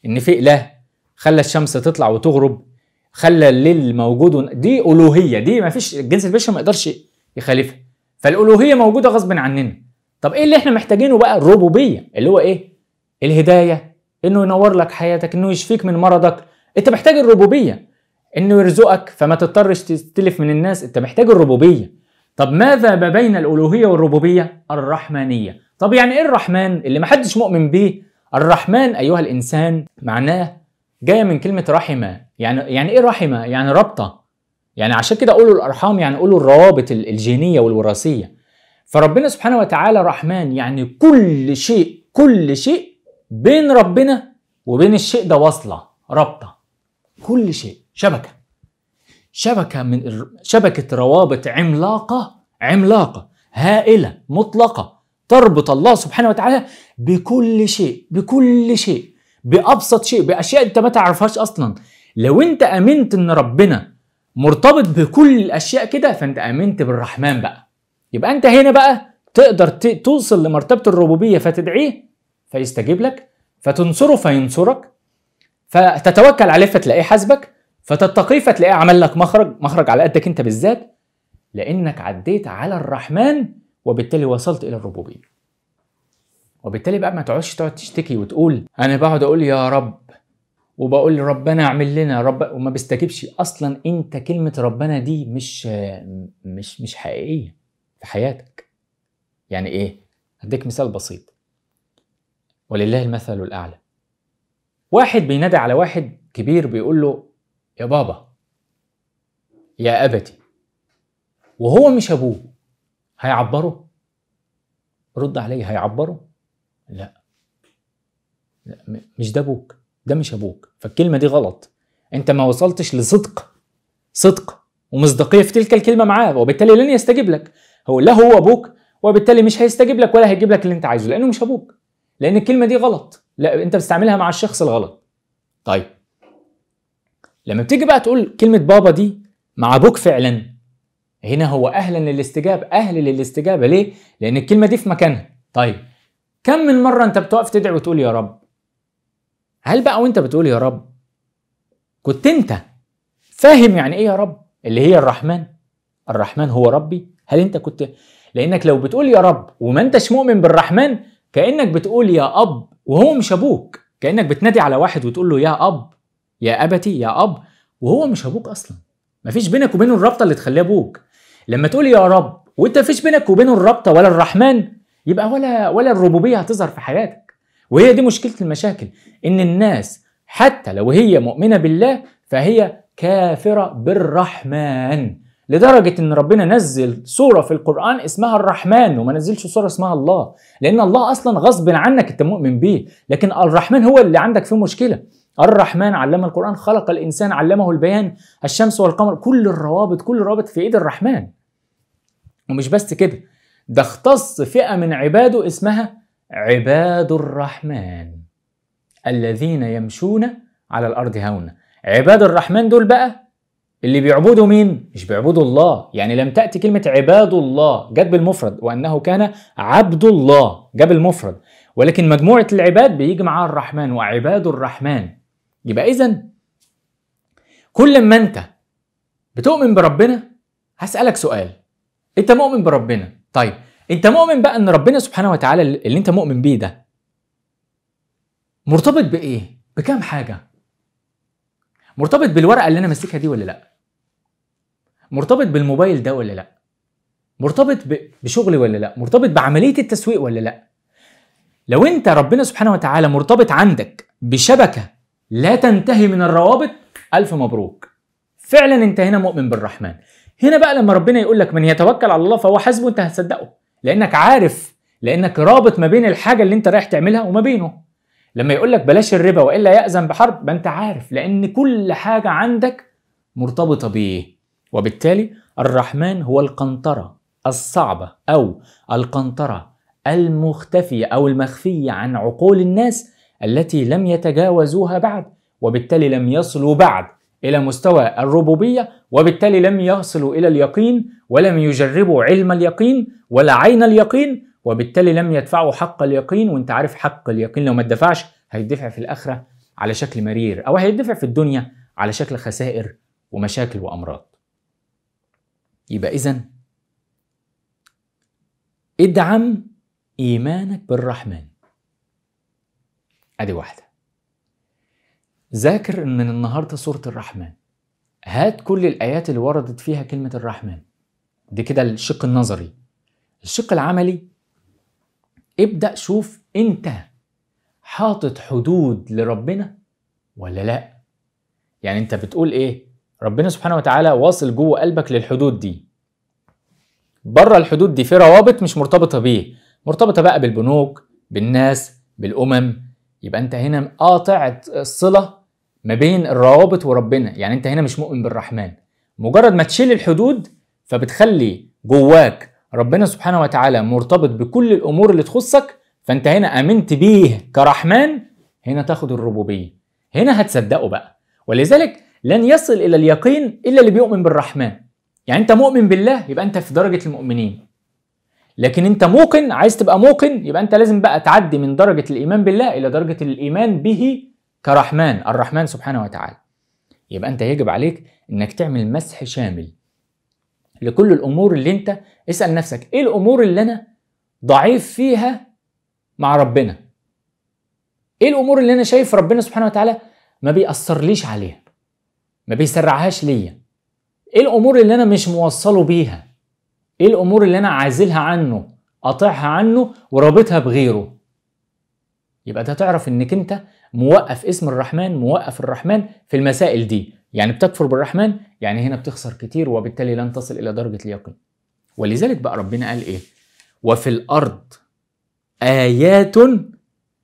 ان في اله خلى الشمس تطلع وتغرب خلى الليل موجود دي الوهيه دي ما فيش الجنس البشري ما يقدرش يخالفها فالالوهيه موجوده غصب عننا طب ايه اللي احنا محتاجينه بقى الربوبيه اللي هو ايه الهدايه انه ينور لك حياتك انه يشفيك من مرضك انت محتاج الربوبيه انه يرزقك فما تضطرش تستلف من الناس انت محتاج الربوبيه طب ماذا ما بين الالوهيه والربوبيه الرحمانيه طب يعني ايه الرحمن اللي محدش مؤمن بيه الرحمن ايها الانسان معناه جايه من كلمه رحمه يعني يعني ايه رحمه يعني رابطه يعني عشان كده قولوا الارحام يعني قولوا الروابط الجينيه والوراثيه فربنا سبحانه وتعالى رحمن يعني كل شيء كل شيء بين ربنا وبين الشيء ده واصله رابطه كل شيء شبكه شبكه من شبكه روابط عملاقه عملاقه هائله مطلقه تربط الله سبحانه وتعالى بكل شيء بكل شيء بابسط شيء باشياء انت ما تعرفهاش اصلا لو انت امنت ان ربنا مرتبط بكل الاشياء كده فانت امنت بالرحمن بقى يبقى انت هنا بقى تقدر توصل لمرتبه الربوبيه فتدعيه فيستجيب لك فتنصره فينصرك فتتوكل عليه فتلاقيه حاسبك فتتقيه فتلاقيه عمل لك مخرج مخرج على قدك انت بالذات لانك عديت على الرحمن وبالتالي وصلت الى الربوبيه وبالتالي بقى ما تقعدش تقعد تشتكي وتقول انا بقعد اقول يا رب وبقول ربنا اعمل لنا رب وما بستجيبش اصلا انت كلمه ربنا دي مش مش مش حقيقيه في حياتك يعني ايه هديك مثال بسيط ولله المثل الاعلى واحد بينادي على واحد كبير بيقول له يا بابا يا أبتي وهو مش أبوه هيعبره رد عليه هيعبره لا لا مش ده أبوك ده مش أبوك فالكلمة دي غلط أنت ما وصلتش لصدق صدق ومصداقية في تلك الكلمة معاه وبالتالي لن يستجيب لك هو لا هو أبوك وبالتالي مش هيستجيب لك ولا هيجيب لك اللي أنت عايزه لأنه مش أبوك لأن الكلمة دي غلط لا انت بتستعملها مع الشخص الغلط طيب لما بتيجي بقى تقول كلمه بابا دي مع ابوك فعلا هنا هو اهلا للاستجابه اهل للاستجابه ليه لان الكلمه دي في مكانها طيب كم من مره انت بتقف تدعي وتقول يا رب هل بقى وانت بتقول يا رب كنت انت فاهم يعني ايه يا رب اللي هي الرحمن الرحمن هو ربي هل انت كنت لانك لو بتقول يا رب وما انتش مؤمن بالرحمن كانك بتقول يا اب وهو مش ابوك كانك بتنادي على واحد وتقول له يا اب يا ابتي يا اب وهو مش ابوك اصلا مفيش بينك وبينه الرابطه اللي تخليه ابوك لما تقول يا رب وانت مفيش بينك وبينه الرابطه ولا الرحمن يبقى ولا ولا الربوبيه هتظهر في حياتك وهي دي مشكله المشاكل ان الناس حتى لو هي مؤمنه بالله فهي كافره بالرحمن لدرجة ان ربنا نزل سورة في القرآن اسمها الرحمن وما نزلش سورة اسمها الله لان الله اصلا غصب عنك انت مؤمن بيه لكن الرحمن هو اللي عندك فيه مشكلة الرحمن علم القرآن خلق الانسان علمه البيان الشمس والقمر كل الروابط كل الروابط في ايد الرحمن ومش بس كده ده اختص فئة من عباده اسمها عباد الرحمن الذين يمشون على الارض هونا عباد الرحمن دول بقى اللي بيعبدوا مين؟ مش بيعبدوا الله يعني لم تأتي كلمة عباد الله جت بالمفرد وأنه كان عبد الله جاب المفرد ولكن مجموعة العباد بيجي معاها الرحمن وعباد الرحمن يبقى إذا كل ما أنت بتؤمن بربنا هسألك سؤال أنت مؤمن بربنا طيب أنت مؤمن بقى أن ربنا سبحانه وتعالى اللي أنت مؤمن بيه ده مرتبط بإيه؟ بكام حاجة؟ مرتبط بالورقة اللي أنا ماسكها دي ولا لأ؟ مرتبط بالموبايل ده ولا لا مرتبط بشغلي ولا لا مرتبط بعمليه التسويق ولا لا لو انت ربنا سبحانه وتعالى مرتبط عندك بشبكه لا تنتهي من الروابط الف مبروك فعلا انت هنا مؤمن بالرحمن هنا بقى لما ربنا يقول لك من يتوكل على الله فهو حسبه انت هتصدقه لانك عارف لانك رابط ما بين الحاجه اللي انت رايح تعملها وما بينه لما يقول لك بلاش الربا والا ياذن بحرب ما انت عارف لان كل حاجه عندك مرتبطه بيه وبالتالي الرحمن هو القنطرة الصعبة أو القنطرة المختفية أو المخفية عن عقول الناس التي لم يتجاوزوها بعد وبالتالي لم يصلوا بعد إلى مستوى الربوبية وبالتالي لم يصلوا إلى اليقين ولم يجربوا علم اليقين ولا عين اليقين وبالتالي لم يدفعوا حق اليقين وانت عارف حق اليقين لو ما تدفعش هيدفع في الآخرة على شكل مرير أو هيدفع في الدنيا على شكل خسائر ومشاكل وأمراض يبقى إذا ادعم إيمانك بالرحمن أدي واحدة ذاكر من النهاردة سورة الرحمن هات كل الآيات اللي وردت فيها كلمة الرحمن دي كده الشق النظري الشق العملي ابدأ شوف أنت حاطط حدود لربنا ولا لأ يعني أنت بتقول إيه ربنا سبحانه وتعالى واصل جوه قلبك للحدود دي بره الحدود دي في روابط مش مرتبطه بيه مرتبطه بقى بالبنوك بالناس بالامم يبقى انت هنا قاطع الصله ما بين الروابط وربنا يعني انت هنا مش مؤمن بالرحمن مجرد ما تشيل الحدود فبتخلي جواك ربنا سبحانه وتعالى مرتبط بكل الامور اللي تخصك فانت هنا امنت بيه كرحمن هنا تاخد الربوبيه هنا هتصدقه بقى ولذلك لن يصل الى اليقين الا اللي بيؤمن بالرحمن يعني انت مؤمن بالله يبقى انت في درجه المؤمنين لكن انت موقن عايز تبقى موقن يبقى انت لازم بقى تعدي من درجه الايمان بالله الى درجه الايمان به كرحمن الرحمن سبحانه وتعالى يبقى انت يجب عليك انك تعمل مسح شامل لكل الامور اللي انت اسال نفسك ايه الامور اللي انا ضعيف فيها مع ربنا ايه الامور اللي انا شايف ربنا سبحانه وتعالى ما بيأثرليش عليها ما بيسرعهاش ليا ايه الامور اللي انا مش موصله بيها ايه الامور اللي انا عازلها عنه قاطعها عنه ورابطها بغيره يبقى انت تعرف انك انت موقف اسم الرحمن موقف الرحمن في المسائل دي يعني بتكفر بالرحمن يعني هنا بتخسر كتير وبالتالي لن تصل الى درجه اليقين ولذلك بقى ربنا قال ايه وفي الارض ايات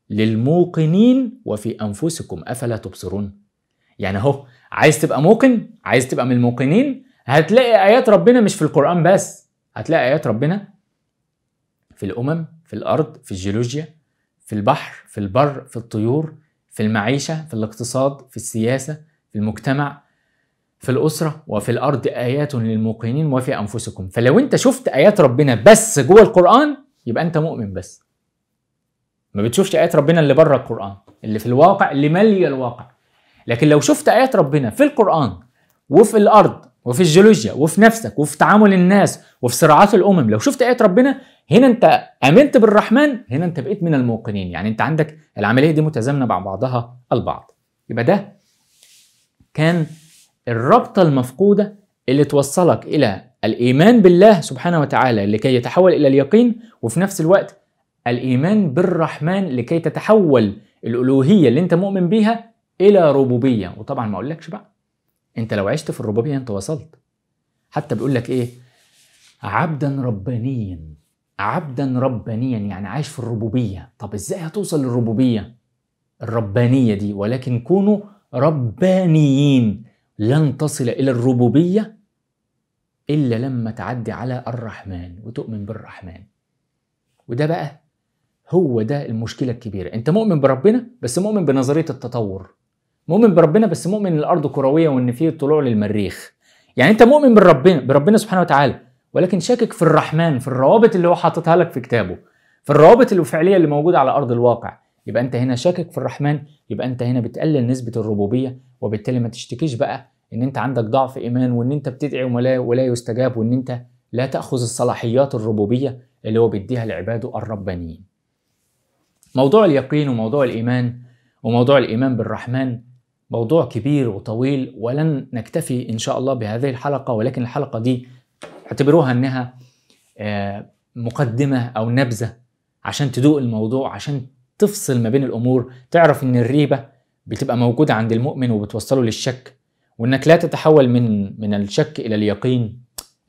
للموقنين وفي انفسكم افلا تبصرون يعني اهو عايز تبقى موقن عايز تبقى من الموقنين هتلاقي ايات ربنا مش في القران بس هتلاقي ايات ربنا في الامم في الارض في الجيولوجيا في البحر في البر في الطيور في المعيشه في الاقتصاد في السياسه في المجتمع في الأسرة وفي الأرض آيات للموقنين وفي أنفسكم فلو أنت شفت آيات ربنا بس جوه القرآن يبقى أنت مؤمن بس ما بتشوفش آيات ربنا اللي بره القرآن اللي في الواقع اللي مالي الواقع لكن لو شفت ايات ربنا في القران وفي الارض وفي الجيولوجيا وفي نفسك وفي تعامل الناس وفي صراعات الامم لو شفت ايات ربنا هنا انت امنت بالرحمن هنا انت بقيت من الموقنين يعني انت عندك العمليه دي متزامنه مع بعضها البعض يبقى ده كان الرابطه المفقوده اللي توصلك الى الايمان بالله سبحانه وتعالى لكي يتحول الى اليقين وفي نفس الوقت الايمان بالرحمن لكي تتحول الالوهيه اللي انت مؤمن بيها الى ربوبيه وطبعا ما اقولكش بقى انت لو عشت في الربوبيه انت وصلت حتى بيقول لك ايه عبدا ربانيا عبدا ربانيا يعني عايش في الربوبيه طب ازاي هتوصل للربوبيه الربانيه دي ولكن كونوا ربانيين لن تصل الى الربوبيه الا لما تعدي على الرحمن وتؤمن بالرحمن وده بقى هو ده المشكله الكبيره انت مؤمن بربنا بس مؤمن بنظريه التطور مؤمن بربنا بس مؤمن ان الارض كرويه وان في طلوع للمريخ يعني انت مؤمن بربنا بربنا سبحانه وتعالى ولكن شاكك في الرحمن في الروابط اللي هو حاططها لك في كتابه في الروابط الفعليه اللي موجوده على ارض الواقع يبقى انت هنا شاكك في الرحمن يبقى انت هنا بتقلل نسبه الربوبيه وبالتالي ما تشتكيش بقى ان انت عندك ضعف ايمان وان انت بتدعي ولا ولا يستجاب وان انت لا تاخذ الصلاحيات الربوبيه اللي هو بيديها لعباده الربانيين موضوع اليقين وموضوع الايمان وموضوع الايمان بالرحمن موضوع كبير وطويل ولن نكتفي إن شاء الله بهذه الحلقة ولكن الحلقة دي اعتبروها إنها آه، مقدمة أو نبذة عشان تدوق الموضوع عشان تفصل ما بين الأمور تعرف إن الريبة بتبقى موجودة عند المؤمن وبتوصله للشك وإنك لا تتحول من من الشك إلى اليقين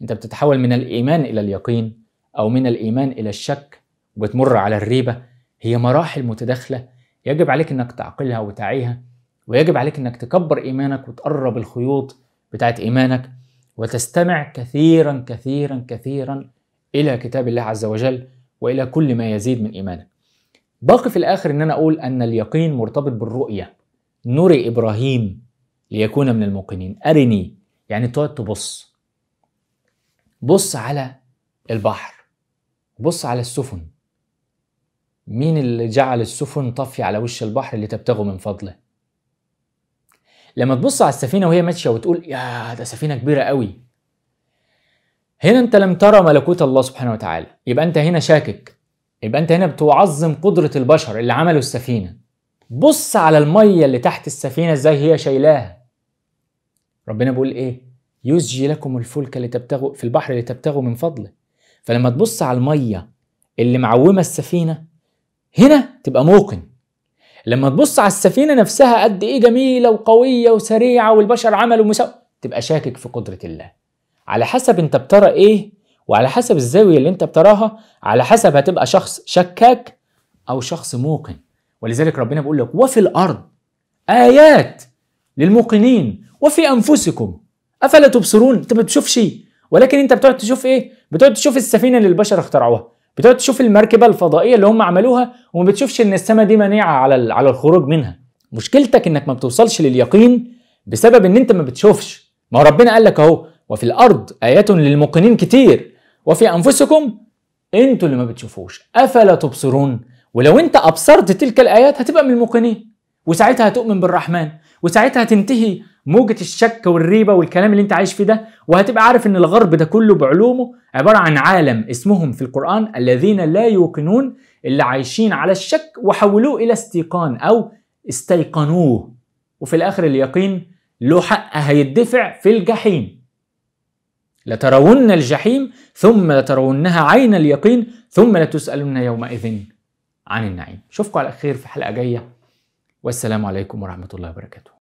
أنت بتتحول من الإيمان إلى اليقين أو من الإيمان إلى الشك وبتمر على الريبة هي مراحل متداخلة يجب عليك إنك تعقلها وتعيها ويجب عليك انك تكبر ايمانك وتقرب الخيوط بتاعت ايمانك وتستمع كثيرا كثيرا كثيرا الى كتاب الله عز وجل والى كل ما يزيد من ايمانك. باقي في الاخر ان انا اقول ان اليقين مرتبط بالرؤيه. نري ابراهيم ليكون من الموقنين، ارني يعني تقعد تبص. بص على البحر. بص على السفن. مين اللي جعل السفن طافيه على وش البحر لتبتغوا من فضله؟ لما تبص على السفينه وهي ماشيه وتقول يا ده سفينه كبيره قوي هنا انت لم ترى ملكوت الله سبحانه وتعالى يبقى انت هنا شاكك يبقى انت هنا بتعظم قدره البشر اللي عملوا السفينه بص على الميه اللي تحت السفينه ازاي هي شايلاها ربنا بيقول ايه يسجي لكم الفلك لتبتغوا في البحر لتبتغوا من فضله فلما تبص على الميه اللي معومه السفينه هنا تبقى موقن لما تبص على السفينه نفسها قد ايه جميله وقويه وسريعه والبشر عملوا مساو تبقى شاكك في قدره الله على حسب انت بترى ايه وعلى حسب الزاويه اللي انت بتراها على حسب هتبقى شخص شكاك او شخص موقن ولذلك ربنا بيقول لك وفي الارض ايات للموقنين وفي انفسكم افلا تبصرون انت ما بتشوفش ولكن انت بتقعد تشوف ايه بتقعد تشوف السفينه اللي البشر اخترعوها بتقعد تشوف المركبه الفضائيه اللي هم عملوها وما بتشوفش ان السماء دي مانعه على على الخروج منها مشكلتك انك ما بتوصلش لليقين بسبب ان انت ما بتشوفش ما هو ربنا قال لك اهو وفي الارض ايات للموقنين كتير وفي انفسكم انتوا اللي ما بتشوفوش افلا تبصرون ولو انت ابصرت تلك الايات هتبقى من الموقنين وساعتها هتؤمن بالرحمن وساعتها هتنتهي موجة الشك والريبة والكلام اللي انت عايش فيه ده وهتبقى عارف ان الغرب ده كله بعلومه عبارة عن عالم اسمهم في القرآن الذين لا يوقنون اللي عايشين على الشك وحولوه الى استيقان او استيقنوه وفي الاخر اليقين له حق هيدفع في الجحيم لترون الجحيم ثم لترونها عين اليقين ثم لتسألن يومئذ عن النعيم اشوفكم على خير في حلقة جاية والسلام عليكم ورحمة الله وبركاته